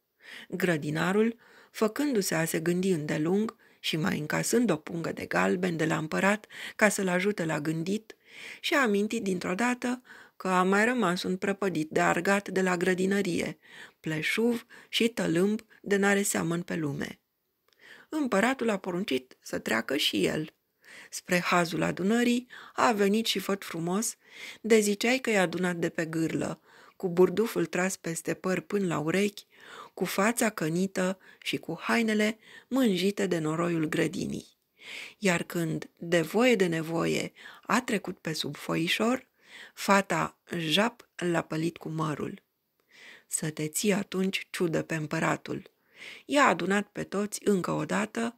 S1: Grădinarul, făcându-se a se gândi îndelung și mai încasând o pungă de galben de la împărat ca să-l ajute la gândit, și-a amintit dintr-o dată că a mai rămas un prăpădit de argat de la grădinărie, pleșuv și tălâmb de n-are seamăn pe lume. Împăratul a poruncit să treacă și el spre hazul adunării, a venit și făt frumos, de ziceai că i-a adunat de pe gârlă, cu burduful tras peste păr până la urechi, cu fața cănită și cu hainele mânjite de noroiul grădinii. Iar când, de voie de nevoie, a trecut pe sub foișor, fata jap l-a pălit cu mărul. Să te ții atunci ciudă pe împăratul. I-a adunat pe toți încă o dată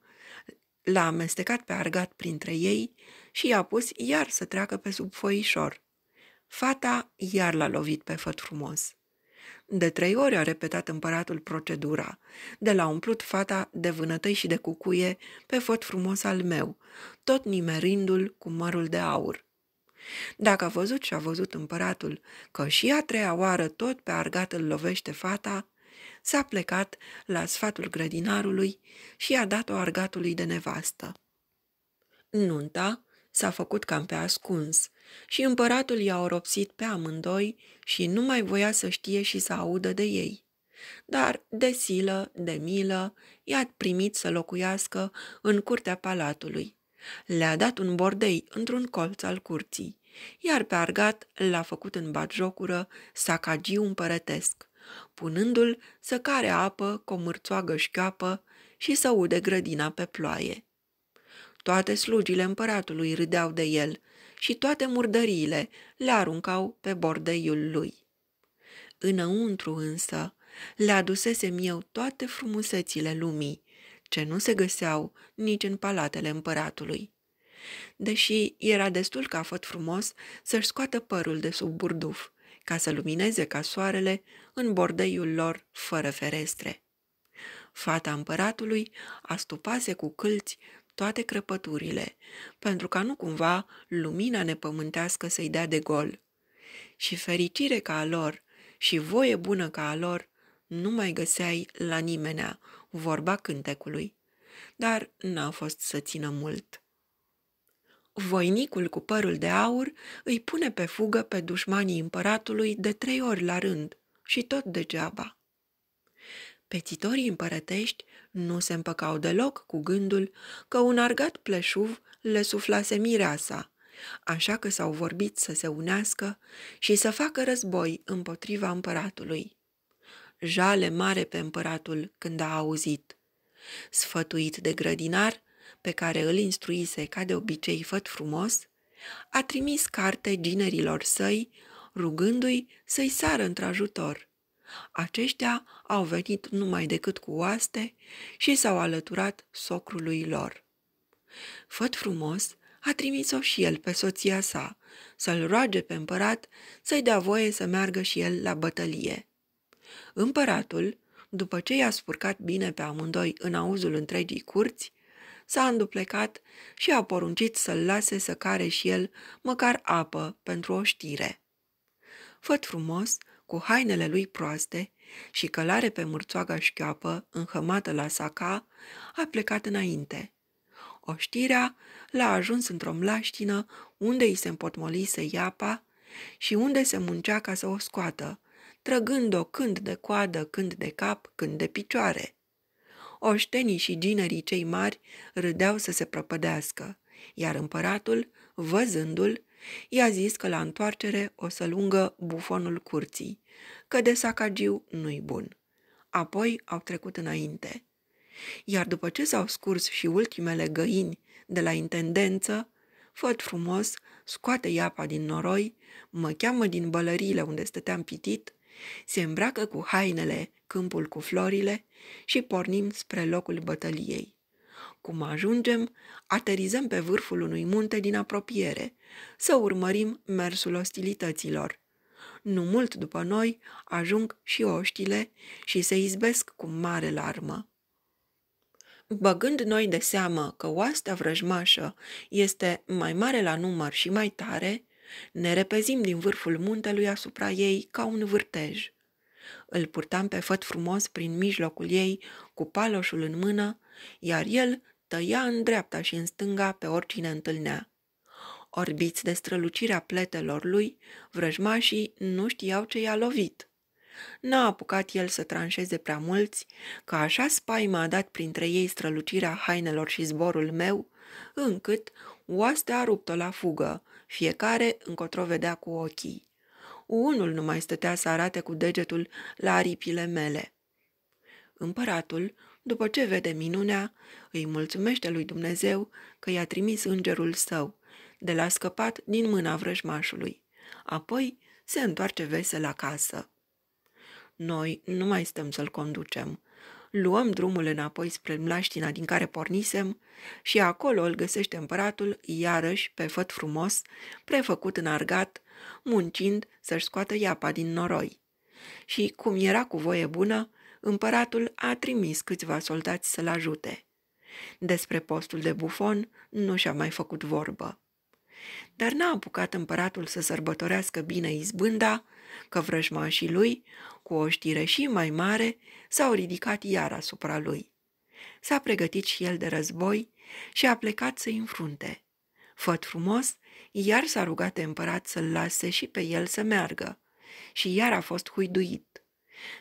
S1: L-a amestecat pe argat printre ei și i-a pus iar să treacă pe sub foișor. Fata iar l-a lovit pe făt frumos. De trei ori a repetat împăratul procedura, de la umplut fata de vânătăi și de cucuie pe făt frumos al meu, tot nimerindu-l cu mărul de aur. Dacă a văzut și a văzut împăratul că și a treia oară tot pe argat îl lovește fata, s-a plecat la sfatul grădinarului și a dat-o argatului de nevastă. Nunta s-a făcut cam pe ascuns și împăratul i-a oropsit pe amândoi și nu mai voia să știe și să audă de ei. Dar, de silă, de milă, i-a primit să locuiască în curtea palatului. Le-a dat un bordei într-un colț al curții, iar pe argat l-a făcut în batjocură sacagiu împărătesc punându-l să care apă cu o mârțoagă șchioapă și să ude grădina pe ploaie. Toate slugile împăratului râdeau de el și toate murdăriile le aruncau pe bordeiul lui. Înăuntru însă le adusesem eu toate frumusețile lumii, ce nu se găseau nici în palatele împăratului. Deși era destul ca făt frumos să-și scoată părul de sub burduf ca să lumineze ca soarele în bordeiul lor fără ferestre. Fata împăratului astupase cu câlți toate crăpăturile, pentru ca nu cumva lumina nepământească să-i dea de gol. Și fericire ca a lor, și voie bună ca a lor, nu mai găseai la nimenea, vorba cântecului. Dar n-a fost să țină mult. Voinicul cu părul de aur îi pune pe fugă pe dușmanii împăratului de trei ori la rând și tot degeaba. Pețitorii împărătești nu se împăcau deloc cu gândul că un argat pleșuv le suflase mireasa, așa că s-au vorbit să se unească și să facă război împotriva împăratului. Jale mare pe împăratul când a auzit. Sfătuit de grădinar, pe care îl instruise ca de obicei făt frumos, a trimis carte ginerilor săi, rugându-i să-i sară într-ajutor. Aceștia au venit numai decât cu oaste și s-au alăturat socrului lor. Făt frumos a trimis-o și el pe soția sa, să-l roage pe împărat să-i dea voie să meargă și el la bătălie. Împăratul, după ce i-a spurcat bine pe amândoi în auzul întregii curți, s-a înduplecat și a poruncit să-l lase să care și el măcar apă pentru o știre. Făt frumos, cu hainele lui proaste și călare pe mârțoaga șchioapă, înhămată la saca, a plecat înainte. Oștirea l-a ajuns într-o mlaștină unde îi se împotmolise iapa și unde se muncea ca să o scoată, trăgând-o când de coadă, când de cap, când de picioare oștenii și ginerii cei mari râdeau să se prăpădească, iar împăratul, văzându-l, i-a zis că la întoarcere o să lungă bufonul curții, că de sacagiu nu-i bun. Apoi au trecut înainte. Iar după ce s-au scurs și ultimele găini de la intendență, făt frumos, scoate iapa din noroi, mă cheamă din bălăriile unde stăteam pitit se îmbracă cu hainele, câmpul cu florile și pornim spre locul bătăliei. Cum ajungem, aterizăm pe vârful unui munte din apropiere, să urmărim mersul ostilităților. Nu mult după noi ajung și oștile și se izbesc cu mare larmă. Băgând noi de seamă că oastea vrăjmașă este mai mare la număr și mai tare, ne repezim din vârful muntelui asupra ei ca un vârtej. Îl purtam pe făt frumos prin mijlocul ei, cu paloșul în mână, iar el tăia în dreapta și în stânga pe oricine întâlnea. Orbiți de strălucirea pletelor lui, vrăjmașii nu știau ce i-a lovit. N-a apucat el să tranșeze prea mulți, că așa spaima a dat printre ei strălucirea hainelor și zborul meu, încât oastea a rupt-o la fugă fiecare încotro vedea cu ochii. Unul nu mai stătea să arate cu degetul la aripile mele. Împăratul, după ce vede minunea, îi mulțumește lui Dumnezeu că i-a trimis îngerul său, de la scăpat din mâna vrăjmașului. Apoi se întoarce vesel acasă. Noi nu mai stăm să-l conducem luăm drumul înapoi spre mlaștina din care pornisem și acolo îl găsește împăratul, iarăși pe făt frumos, prefăcut în argat, muncind să-și scoată iapa din noroi. Și, cum era cu voie bună, împăratul a trimis câțiva soldați să-l ajute. Despre postul de bufon nu și-a mai făcut vorbă. Dar n-a apucat împăratul să sărbătorească bine izbânda că vrăjmașii lui, cu o știre și mai mare, s-au ridicat iar asupra lui. S-a pregătit și el de război și a plecat să-i înfrunte. Făt frumos, iar s-a rugat împărat să-l lase și pe el să meargă și iar a fost huiduit.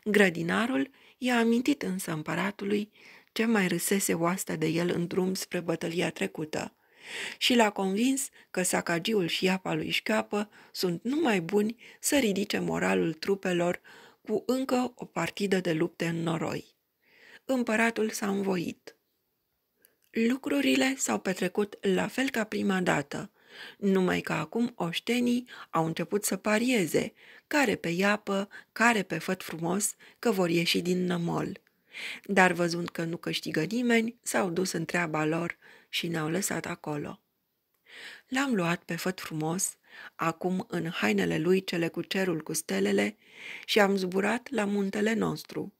S1: Grădinarul i-a amintit însă împăratului ce mai râsese oastea de el în drum spre bătălia trecută și l-a convins că sacagiul și apa lui șchioapă sunt numai buni să ridice moralul trupelor cu încă o partidă de lupte în noroi. Împăratul s-a învoit. Lucrurile s-au petrecut la fel ca prima dată, numai că acum oștenii au început să parieze, care pe iapă, care pe făt frumos, că vor ieși din nămol. Dar văzând că nu câștigă nimeni, s-au dus în treaba lor și ne-au lăsat acolo. L-am luat pe făt frumos, acum în hainele lui cele cu cerul cu stelele, și am zburat la muntele nostru.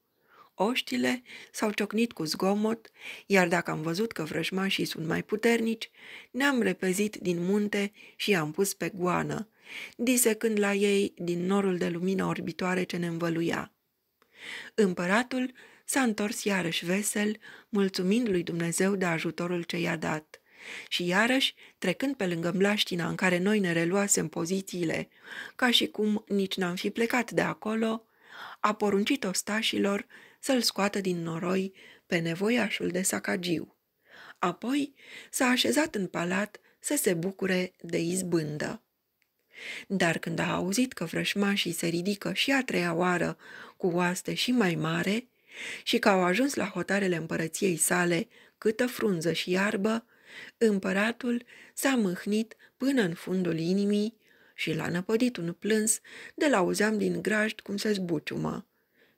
S1: Oștile s-au ciocnit cu zgomot, iar dacă am văzut că vrăjmașii sunt mai puternici, ne-am repezit din munte și am pus pe goană, disecând la ei din norul de lumină orbitoare ce ne învăluia. Împăratul s-a întors iarăși vesel, mulțumind lui Dumnezeu de ajutorul ce i-a dat. Și iarăși, trecând pe lângă mlaștina în care noi ne reluasem pozițiile, ca și cum nici n-am fi plecat de acolo, a poruncit ostașilor să-l scoată din noroi pe nevoiașul de sacagiu. Apoi s-a așezat în palat să se bucure de izbândă. Dar când a auzit că vrășmașii se ridică și a treia oară cu oaste și mai mare, și că au ajuns la hotarele împărăției sale câtă frunză și iarbă, împăratul s-a mâhnit până în fundul inimii și l-a năpădit un plâns de la uzeam din grajd cum se zbuciumă.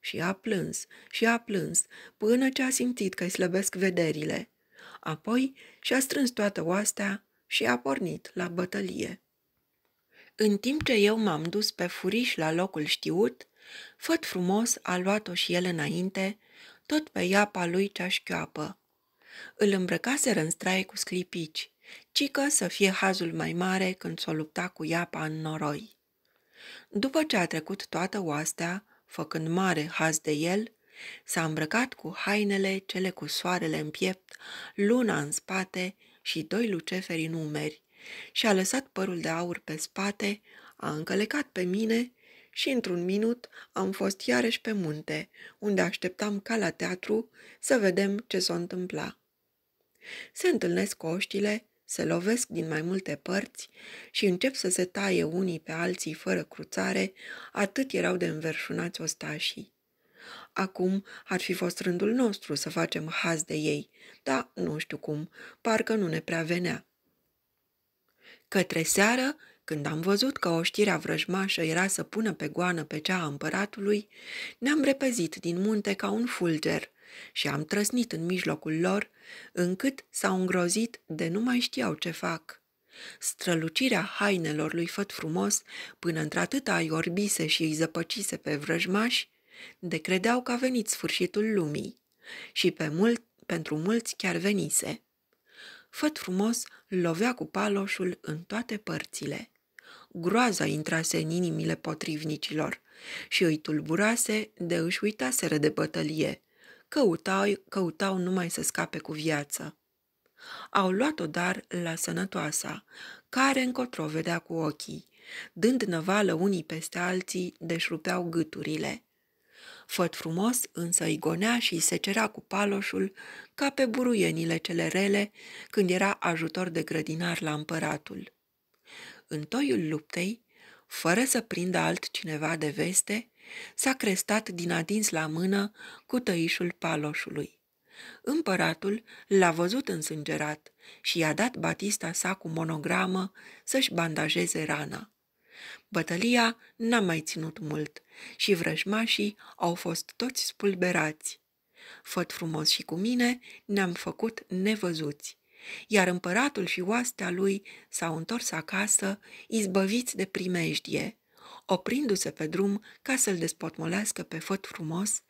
S1: Și a plâns și a plâns până ce a simțit că îi slăbesc vederile. Apoi și-a strâns toată oastea și a pornit la bătălie. În timp ce eu m-am dus pe furiș la locul știut, Făt frumos a luat-o și el înainte, tot pe iapa lui cea șchioapă. Îl îmbrăcaseră în straie cu sclipici, cică să fie hazul mai mare când s-o lupta cu iapa în noroi. După ce a trecut toată oastea, făcând mare haz de el, s-a îmbrăcat cu hainele cele cu soarele în piept, luna în spate și doi luceferi în umeri și a lăsat părul de aur pe spate, a încălecat pe mine și într-un minut am fost iarăși pe munte, unde așteptam ca la teatru să vedem ce s-o întâmpla. Se întâlnesc oștile, se lovesc din mai multe părți și încep să se taie unii pe alții fără cruțare, atât erau de înverșunați ostașii. Acum ar fi fost rândul nostru să facem haz de ei, dar nu știu cum, parcă nu ne prea venea. Către seară când am văzut că oștirea vrăjmașă era să pună pe goană pe cea a împăratului, ne-am repezit din munte ca un fulger și am trăsnit în mijlocul lor, încât s-au îngrozit de nu mai știau ce fac. Strălucirea hainelor lui Făt Frumos, până într-atâta ai orbise și îi zăpăcise pe vrăjmași, de credeau că a venit sfârșitul lumii și pe mult, pentru mulți chiar venise făt frumos lovea cu paloșul în toate părțile. Groaza intrase în inimile potrivnicilor și îi tulburase de își uitaseră de bătălie. Căutau, căutau numai să scape cu viață. Au luat-o dar la sănătoasa, care încotro vedea cu ochii, dând năvală unii peste alții deșrupeau gâturile. Făt frumos însă îi gonea și îi secera cu paloșul ca pe buruienile cele rele când era ajutor de grădinar la împăratul. În toiul luptei, fără să prindă altcineva de veste, s-a crestat din adins la mână cu tăișul paloșului. Împăratul l-a văzut însângerat și i-a dat batista sa cu monogramă să-și bandajeze rana. Bătălia n-a mai ținut mult și vrăjmașii au fost toți spulberați. Făt frumos și cu mine ne-am făcut nevăzuți, iar împăratul și oastea lui s-au întors acasă, izbăviți de primejdie, oprindu-se pe drum ca să-l despotmolească pe făt frumos,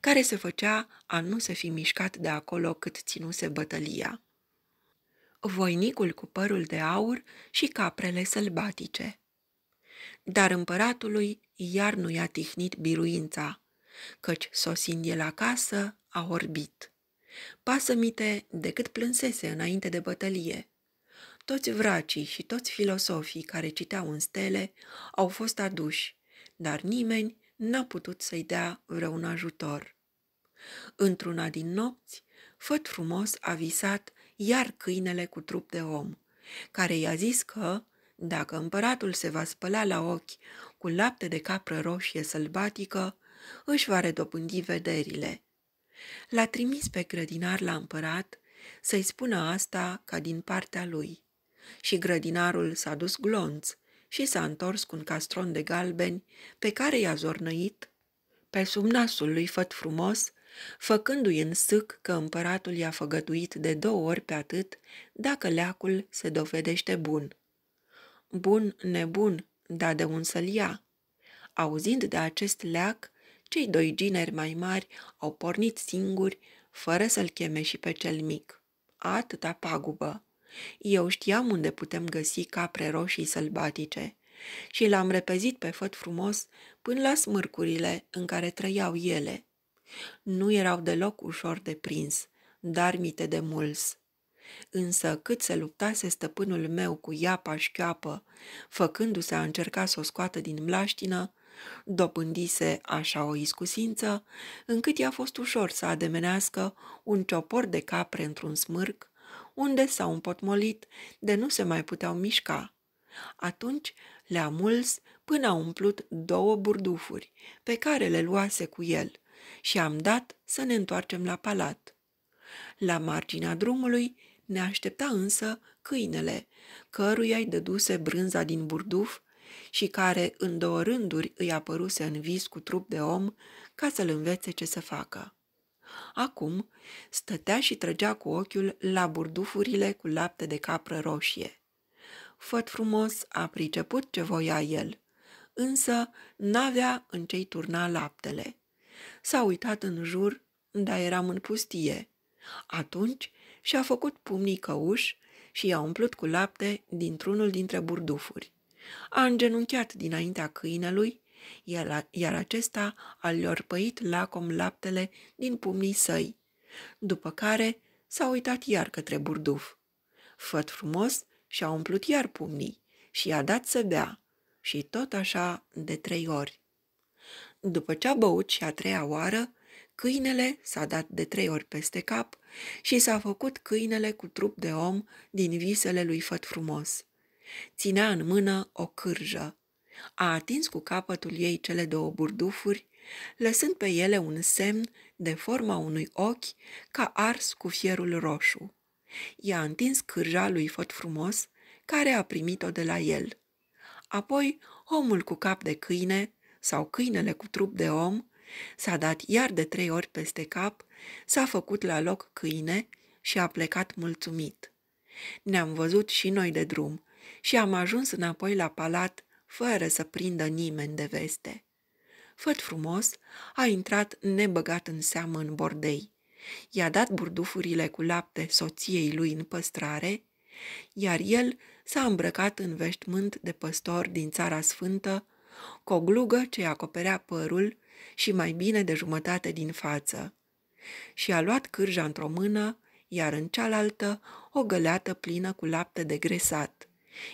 S1: care se făcea a nu se fi mișcat de acolo cât ținuse bătălia. Voinicul cu părul de aur și caprele sălbatice dar împăratului iar nu i-a tihnit biruința, căci sosind el acasă, a orbit. Pasămite decât plânsese înainte de bătălie. Toți vracii și toți filosofii care citeau în stele au fost aduși, dar nimeni n-a putut să-i dea vreun ajutor. Într-una din nopți, făt frumos a visat iar câinele cu trup de om, care i-a zis că, dacă împăratul se va spăla la ochi cu lapte de capră roșie sălbatică, își va redobândi vederile. L-a trimis pe grădinar la împărat să-i spună asta ca din partea lui. Și grădinarul s-a dus glonț și s-a întors cu un castron de galbeni pe care i-a zornăit pe sub nasul lui făt frumos, făcându-i în sâc că împăratul i-a făgăduit de două ori pe atât dacă leacul se dovedește bun. Bun, nebun, da de un să-l ia. Auzind de acest leac, cei doi gineri mai mari au pornit singuri, fără să-l cheme și pe cel mic. Atâta pagubă! Eu știam unde putem găsi capre roșii sălbatice și l-am repezit pe făt frumos până la smârcurile în care trăiau ele. Nu erau deloc ușor de prins, dar mite de mulți. Însă cât se luptase stăpânul meu cu iapa șchioapă, făcându-se a încerca să o scoată din mlaștină, dobândise așa o iscusință, încât i-a fost ușor să ademenească un ciopor de capre într-un smârc, unde s-au împotmolit de nu se mai puteau mișca. Atunci le-a muls până a umplut două burdufuri pe care le luase cu el și am dat să ne întoarcem la palat. La marginea drumului ne aștepta însă câinele, căruia i dăduse brânza din burduf și care în două rânduri îi apăruse în vis cu trup de om ca să-l învețe ce să facă. Acum stătea și trăgea cu ochiul la burdufurile cu lapte de capră roșie. Făt frumos a priceput ce voia el, însă n-avea în ce turna laptele. S-a uitat în jur, dar eram în pustie. Atunci și a făcut pumnii căuși și i-a umplut cu lapte dintr-unul dintre burdufuri. A îngenunchiat dinaintea câinelui, iar acesta a lorpăit lacom laptele din pumnii săi, după care s-a uitat iar către burduf. Făt frumos și-a umplut iar pumnii și i-a dat să bea și tot așa de trei ori. După ce a băut și a treia oară, Câinele s-a dat de trei ori peste cap și s-a făcut câinele cu trup de om din visele lui Făt Frumos. Ținea în mână o cârjă. A atins cu capătul ei cele două burdufuri, lăsând pe ele un semn de forma unui ochi ca ars cu fierul roșu. I-a întins cârja lui Făt Frumos, care a primit-o de la el. Apoi, omul cu cap de câine sau câinele cu trup de om S-a dat iar de trei ori peste cap, s-a făcut la loc câine și a plecat mulțumit. Ne-am văzut și noi de drum și am ajuns înapoi la palat fără să prindă nimeni de veste. Făt frumos a intrat nebăgat în seamă în bordei. I-a dat burdufurile cu lapte soției lui în păstrare, iar el s-a îmbrăcat în veștmânt de păstor din Țara Sfântă, cu o glugă ce acoperea părul și mai bine de jumătate din față. Și a luat cârja într-o mână, iar în cealaltă o găleată plină cu lapte de gresat.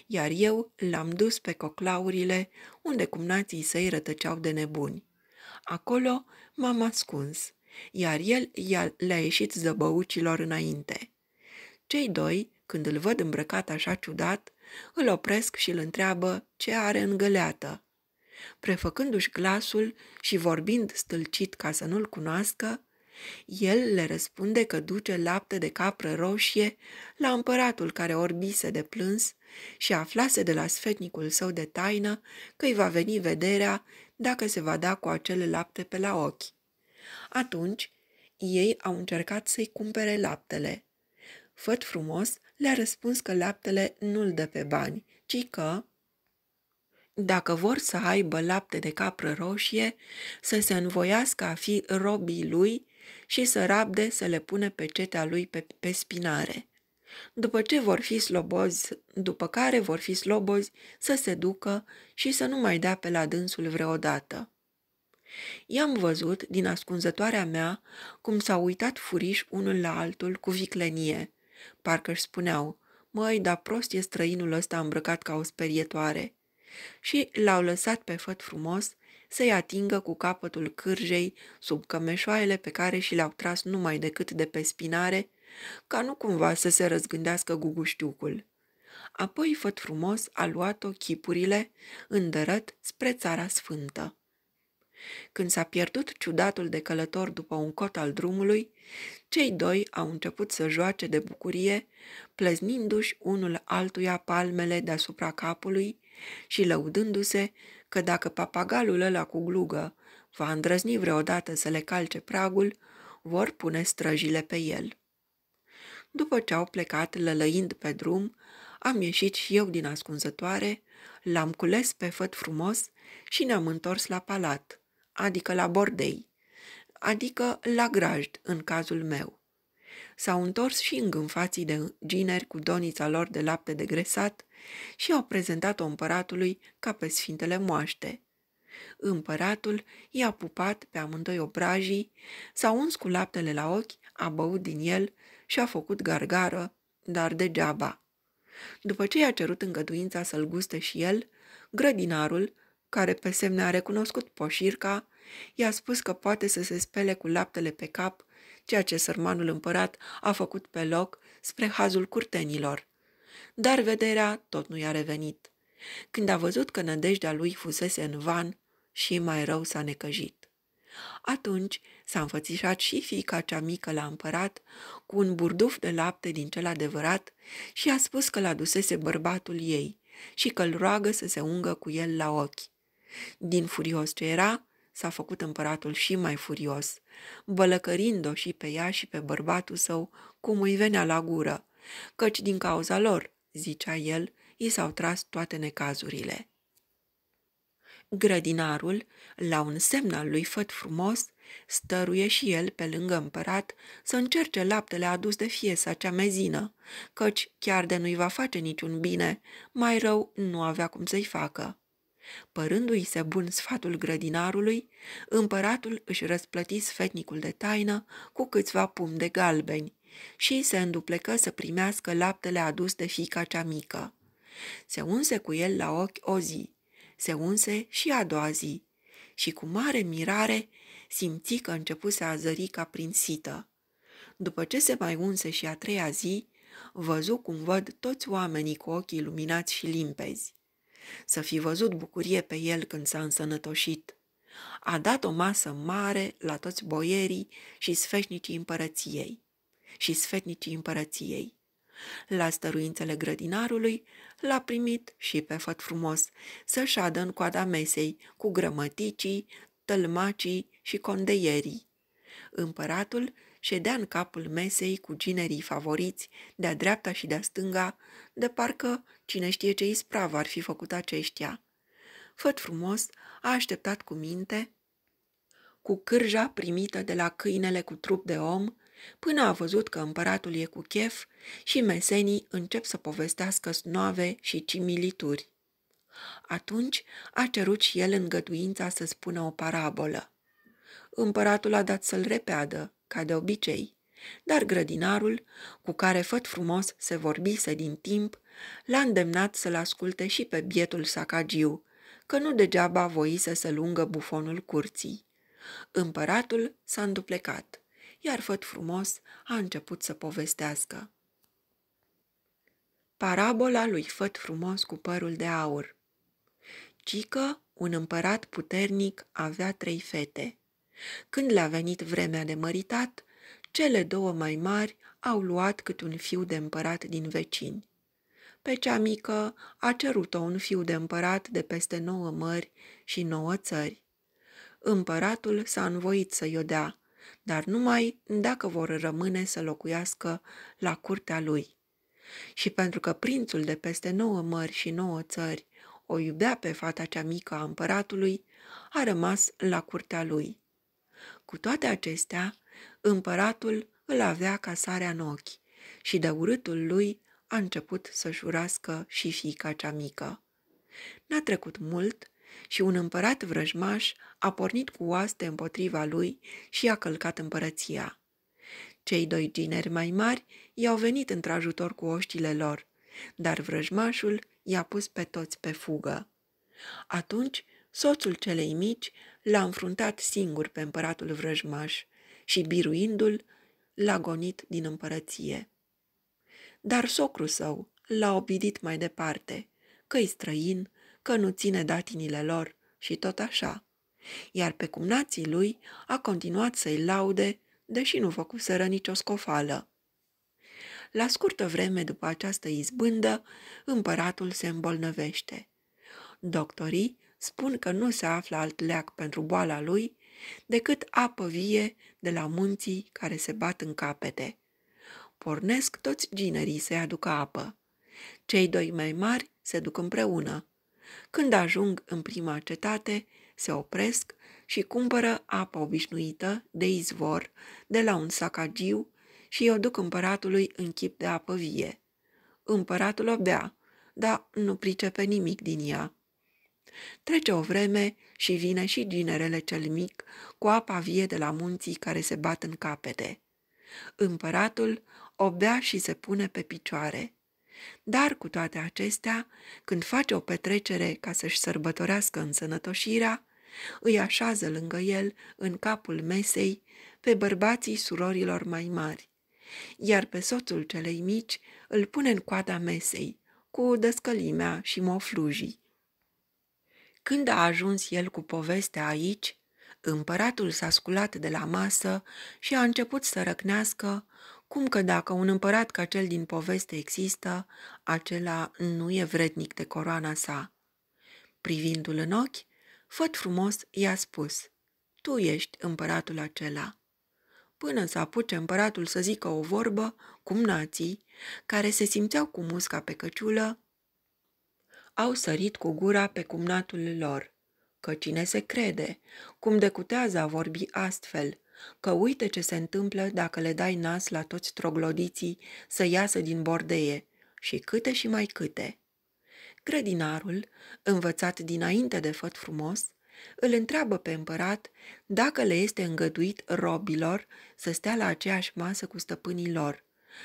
S1: Iar eu l-am dus pe coclaurile, unde cumnații săi rătăceau de nebuni. Acolo m-am ascuns, iar el le-a ieșit zăbăucilor înainte. Cei doi, când îl văd îmbrăcat așa ciudat, îl opresc și îl întreabă ce are în găleată. Prefăcându-și glasul și vorbind stâlcit ca să nu-l cunoască, el le răspunde că duce lapte de capră roșie la împăratul care orbise de plâns și aflase de la sfetnicul său de taină că îi va veni vederea dacă se va da cu acele lapte pe la ochi. Atunci, ei au încercat să-i cumpere laptele. Făt frumos le-a răspuns că laptele nu-l dă pe bani, ci că dacă vor să aibă lapte de capră roșie, să se învoiască a fi robii lui și să rabde să le pune pe cetea lui pe, pe spinare. După ce vor fi slobozi, după care vor fi slobozi să se ducă și să nu mai dea pe la dânsul vreodată. I-am văzut, din ascunzătoarea mea, cum s-au uitat furiș unul la altul cu viclenie. Parcă își spuneau, măi, dar prost e străinul ăsta îmbrăcat ca o sperietoare și l-au lăsat pe făt frumos să-i atingă cu capătul cârjei sub cămeșoaiele pe care și le-au tras numai decât de pe spinare, ca nu cumva să se răzgândească guguștiucul. Apoi făt frumos a luat-o chipurile îndărăt spre țara sfântă. Când s-a pierdut ciudatul de călător după un cot al drumului, cei doi au început să joace de bucurie, plăznindu-și unul altuia palmele deasupra capului și lăudându-se că dacă papagalul ăla cu glugă va îndrăzni vreodată să le calce pragul, vor pune străjile pe el. După ce au plecat lălăind pe drum, am ieșit și eu din ascunzătoare, l-am cules pe făt frumos și ne-am întors la palat, adică la bordei, adică la grajd în cazul meu. S-au întors și îngânfații de gineri cu donița lor de lapte de gresat și au prezentat-o împăratului ca pe sfintele moaște. Împăratul i-a pupat pe amândoi obrajii, s-a uns cu laptele la ochi, a băut din el și a făcut gargară, dar degeaba. După ce i-a cerut îngăduința să-l guste și el, grădinarul, care pe semne a recunoscut poșirca, i-a spus că poate să se spele cu laptele pe cap, ceea ce sărmanul împărat a făcut pe loc spre hazul curtenilor dar vederea tot nu i-a revenit. Când a văzut că nădejdea lui fusese în van, și mai rău s-a necăjit. Atunci s-a înfățișat și fiica cea mică la împărat cu un burduf de lapte din cel adevărat și a spus că l-adusese bărbatul ei și că îl roagă să se ungă cu el la ochi. Din furios ce era, s-a făcut împăratul și mai furios, bălăcărind-o și pe ea și pe bărbatul său cum îi venea la gură căci din cauza lor, zicea el, i s-au tras toate necazurile. Grădinarul, la un semn al lui Făt frumos, stăruie și el pe lângă împărat să încerce laptele adus de fiesa cea mezină, căci chiar de nu-i va face niciun bine, mai rău nu avea cum să-i facă. Părându-i se bun sfatul grădinarului, împăratul își răsplăti sfetnicul de taină cu câțiva pumni de galbeni, și se înduplecă să primească laptele adus de fica cea mică. Se unse cu el la ochi o zi, se unse și a doua zi și cu mare mirare simți că începuse a zări ca prin sită. După ce se mai unse și a treia zi, văzu cum văd toți oamenii cu ochii luminați și limpezi. Să fi văzut bucurie pe el când s-a însănătoșit. A dat o masă mare la toți boierii și sfeșnicii împărăției și sfetnicii împărăției. La stăruințele grădinarului l-a primit și pe făt frumos să șadă în coada mesei cu grămăticii, tălmacii și condeierii. Împăratul ședea în capul mesei cu ginerii favoriți, de-a dreapta și de-a stânga, de parcă cine știe ce ispravă ar fi făcut aceștia. Făt frumos a așteptat cu minte, cu cârja primită de la câinele cu trup de om, până a văzut că împăratul e cu chef și mesenii încep să povestească snoave și cimilituri. Atunci a cerut și el îngăduința să spună o parabolă. Împăratul a dat să-l repeadă, ca de obicei, dar grădinarul, cu care făt frumos se vorbise din timp, l-a îndemnat să-l asculte și pe bietul sacagiu, că nu degeaba voise să lungă bufonul curții. Împăratul s-a înduplecat iar făt frumos a început să povestească. Parabola lui făt frumos cu părul de aur Cică, un împărat puternic, avea trei fete. Când le-a venit vremea de măritat, cele două mai mari au luat cât un fiu de împărat din vecini. Pe cea mică a cerut-o un fiu de împărat de peste nouă mări și nouă țări. Împăratul s-a învoit să-i o dea, dar numai dacă vor rămâne să locuiască la curtea lui. Și pentru că prințul de peste nouă mări și nouă țări o iubea pe fata cea mică a împăratului, a rămas la curtea lui. Cu toate acestea, împăratul îl avea casarea în ochi și de urâtul lui a început să-și urască și fiica cea mică. N-a trecut mult și un împărat vrăjmaș a pornit cu oaste împotriva lui și a călcat împărăția. Cei doi gineri mai mari i-au venit într-ajutor cu oștile lor, dar vrăjmașul i-a pus pe toți pe fugă. Atunci, soțul celei mici l-a înfruntat singur pe împăratul vrăjmaș și, biruindu-l, l-a gonit din împărăție. Dar socrul său l-a obidit mai departe, că-i străin că nu ține datinile lor și tot așa. Iar pe cumnații lui a continuat să-i laude, deși nu făcuseră nicio scofală. La scurtă vreme după această izbândă, împăratul se îmbolnăvește. Doctorii spun că nu se află alt leac pentru boala lui decât apă vie de la munții care se bat în capete. Pornesc toți ginerii să-i aducă apă. Cei doi mai mari se duc împreună, când ajung în prima cetate, se opresc și cumpără apa obișnuită de izvor de la un sacagiu și o duc împăratului în chip de apă vie. Împăratul o bea, dar nu pricepe nimic din ea. Trece o vreme și vine și ginerele cel mic cu apa vie de la munții care se bat în capete. Împăratul o bea și se pune pe picioare. Dar, cu toate acestea, când face o petrecere ca să-și sărbătorească însănătoșirea, îi așează lângă el, în capul mesei, pe bărbații surorilor mai mari, iar pe soțul celei mici îl pune în coada mesei, cu dăscălimea și moflujii. Când a ajuns el cu povestea aici, împăratul s-a sculat de la masă și a început să răcnească cum că dacă un împărat ca cel din poveste există, acela nu e vrednic de coroana sa? Privindu-l în ochi, făt frumos i-a spus, tu ești împăratul acela. Până să apuce împăratul să zică o vorbă, cum nații care se simțeau cu musca pe căciulă, au sărit cu gura pe cumnatul lor, că cine se crede, cum decutează a vorbi astfel – că uite ce se întâmplă dacă le dai nas la toți troglodiții să iasă din bordeie și câte și mai câte. Grădinarul, învățat dinainte de făt frumos, îl întreabă pe împărat dacă le este îngăduit robilor să stea la aceeași masă cu stăpânii lor,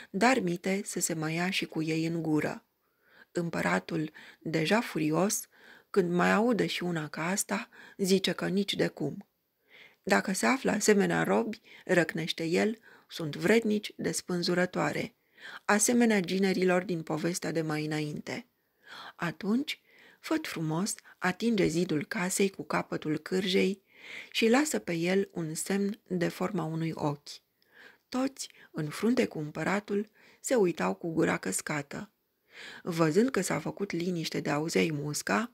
S1: dar mite să se mai ia și cu ei în gură. Împăratul, deja furios, când mai aude și una ca asta, zice că nici de cum. Dacă se află asemenea robi, răcnește el, sunt vrednici de spânzurătoare, asemenea ginerilor din povestea de mai înainte. Atunci, făt frumos, atinge zidul casei cu capătul cârjei și lasă pe el un semn de forma unui ochi. Toți, în frunte cu împăratul, se uitau cu gura căscată. Văzând că s-a făcut liniște de auzei musca,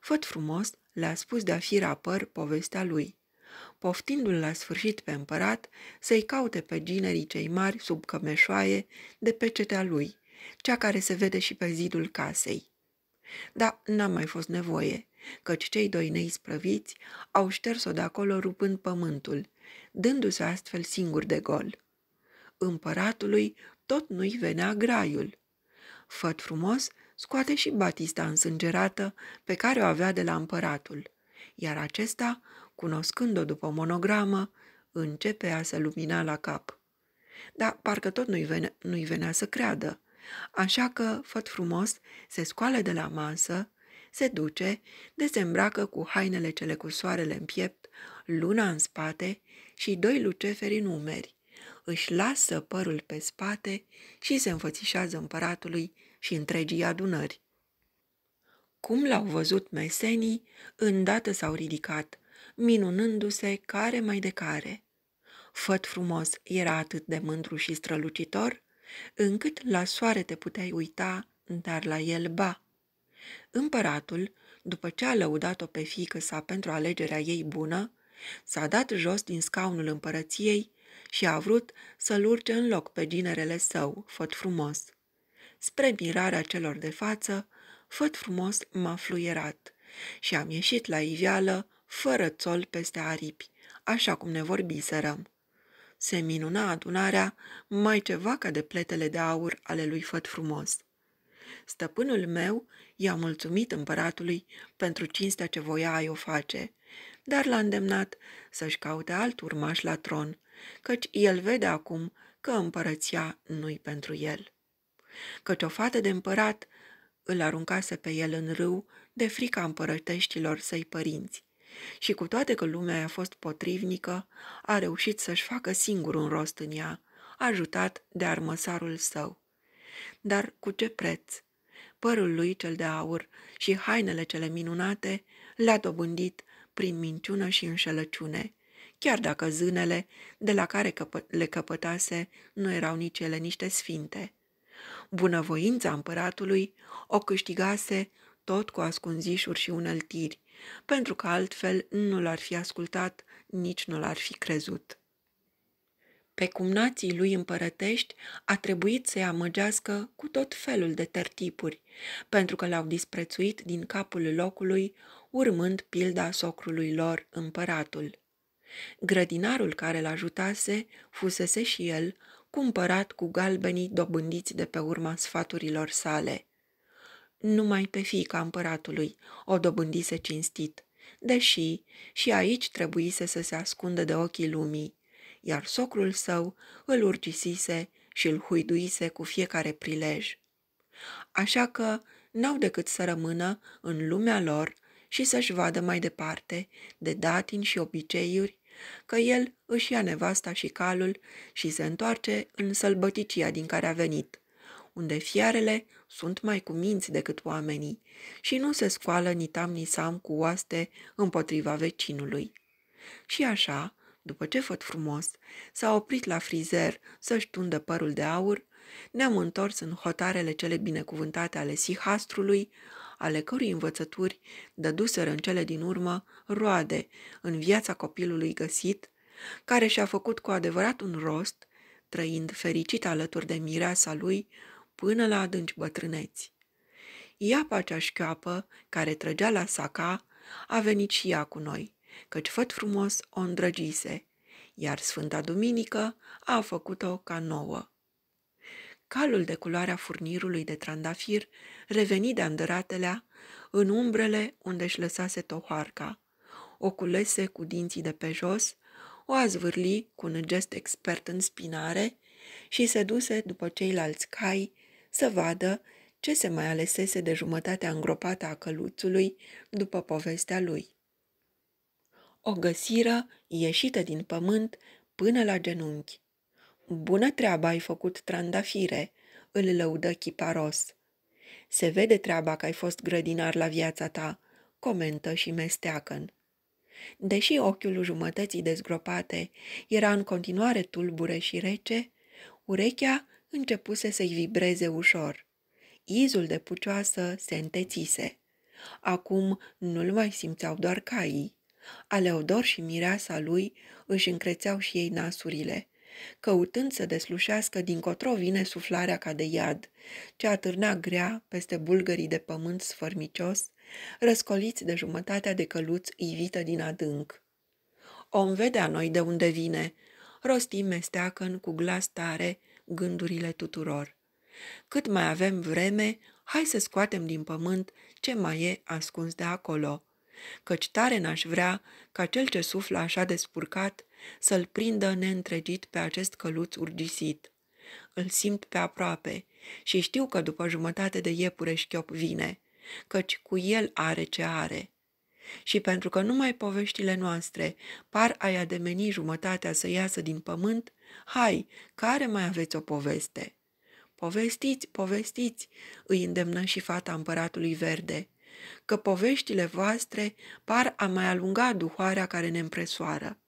S1: făt frumos le-a spus de-a fi rapăr povestea lui – poftindu-l la sfârșit pe împărat să-i caute pe ginerii cei mari sub cămeșoaie de pe cetea lui, cea care se vede și pe zidul casei. Dar n-a mai fost nevoie, căci cei doi neisprăviți au șters-o de acolo rupând pământul, dându-se astfel singur de gol. Împăratului tot nu-i venea graiul. Făt frumos scoate și batista însângerată pe care o avea de la împăratul, iar acesta cunoscând-o după monogramă, începea să lumina la cap. Dar parcă tot nu-i venea, nu venea să creadă, așa că, făt frumos, se scoală de la masă, se duce, dezembracă cu hainele cele cu soarele în piept, luna în spate și doi luceferi în umeri. Își lasă părul pe spate și se înfățișează împăratului și întregii adunări. Cum l-au văzut mesenii, îndată s-au ridicat, minunându-se care mai de care. Făt frumos era atât de mândru și strălucitor, încât la soare te puteai uita, dar la el ba. Împăratul, după ce a lăudat-o pe fică sa pentru alegerea ei bună, s-a dat jos din scaunul împărăției și a vrut să-l urce în loc pe ginerele său, făt frumos. Spre mirarea celor de față, făt frumos m-a fluierat și am ieșit la iveală fără țol peste aripi, așa cum ne vorbiseră. Se minuna adunarea mai ceva ca de pletele de aur ale lui Făt Frumos. Stăpânul meu i-a mulțumit împăratului pentru cinstea ce voia ai o face, dar l-a îndemnat să-și caute alt urmaș la tron, căci el vede acum că împărăția nu-i pentru el. Căci o fată de împărat îl aruncase pe el în râu de frica împărăteștilor săi părinți, și cu toate că lumea a fost potrivnică, a reușit să-și facă singur un rost în ea, ajutat de armăsarul său. Dar cu ce preț? Părul lui cel de aur și hainele cele minunate le-a dobândit prin minciună și înșelăciune, chiar dacă zânele de la care căpă- le căpătase nu erau nici ele niște sfinte. Bunăvoința împăratului o câștigase tot cu ascunzișuri și unăltiri, pentru că altfel nu l-ar fi ascultat, nici nu l-ar fi crezut. Pe cumnații lui împărătești a trebuit să-i amăgească cu tot felul de tertipuri, pentru că l-au disprețuit din capul locului, urmând pilda socrului lor, împăratul. Grădinarul care l ajutase fusese și el cumpărat cu galbenii dobândiți de pe urma sfaturilor sale – numai pe fiica împăratului o dobândise cinstit, deși și aici trebuise să se ascundă de ochii lumii, iar socrul său îl urcisise și îl huiduise cu fiecare prilej. Așa că n-au decât să rămână în lumea lor și să-și vadă mai departe de datini și obiceiuri că el își ia nevasta și calul și se întoarce în sălbăticia din care a venit, unde fiarele sunt mai cuminți decât oamenii și nu se scoală ni sam cu oaste împotriva vecinului. Și așa, după ce făt frumos, s-a oprit la frizer să-și tundă părul de aur, ne-am întors în hotarele cele binecuvântate ale sihastrului, ale cărui învățături dăduseră în cele din urmă roade în viața copilului găsit, care și-a făcut cu adevărat un rost, trăind fericit alături de mireasa lui până la adânci bătrâneți. Iapa cea șchioapă, care trăgea la saca, a venit și ea cu noi, căci făt frumos o îndrăgise, iar Sfânta Duminică a făcut-o ca nouă. Calul de culoarea furnirului de trandafir reveni de îndăratelea în umbrele unde își lăsase tohoarca, o culese cu dinții de pe jos, o zvârli cu un gest expert în spinare și se duse după ceilalți cai să vadă ce se mai alesese de jumătatea îngropată a căluțului după povestea lui. O găsiră ieșită din pământ până la genunchi. Bună treabă ai făcut trandafire, îl lăudă chiparos. Se vede treaba că ai fost grădinar la viața ta, comentă și mesteacăn. Deși ochiul jumătății dezgropate era în continuare tulbure și rece, urechea începuse să-i vibreze ușor. Izul de pucioasă se întețise. Acum nu-l mai simțeau doar caii. Aleodor și mireasa lui își încrețeau și ei nasurile, căutând să deslușească cotro vine suflarea ca de iad, ce atârna grea peste bulgării de pământ sfărmicios, răscoliți de jumătatea de căluț ivită din adânc. Om vedea noi de unde vine, rosti mesteacăn cu glas tare, gândurile tuturor. Cât mai avem vreme, hai să scoatem din pământ ce mai e ascuns de acolo, căci tare n-aș vrea ca cel ce suflă așa de spurcat să-l prindă neîntregit pe acest căluț urgisit. Îl simt pe aproape și știu că după jumătate de iepure șchiop vine, căci cu el are ce are. Și pentru că numai poveștile noastre par a ademeni jumătatea să iasă din pământ, Hai, care mai aveți o poveste?" Povestiți, povestiți!" îi îndemnă și fata împăratului verde, că poveștile voastre par a mai alunga duhoarea care ne împresoară.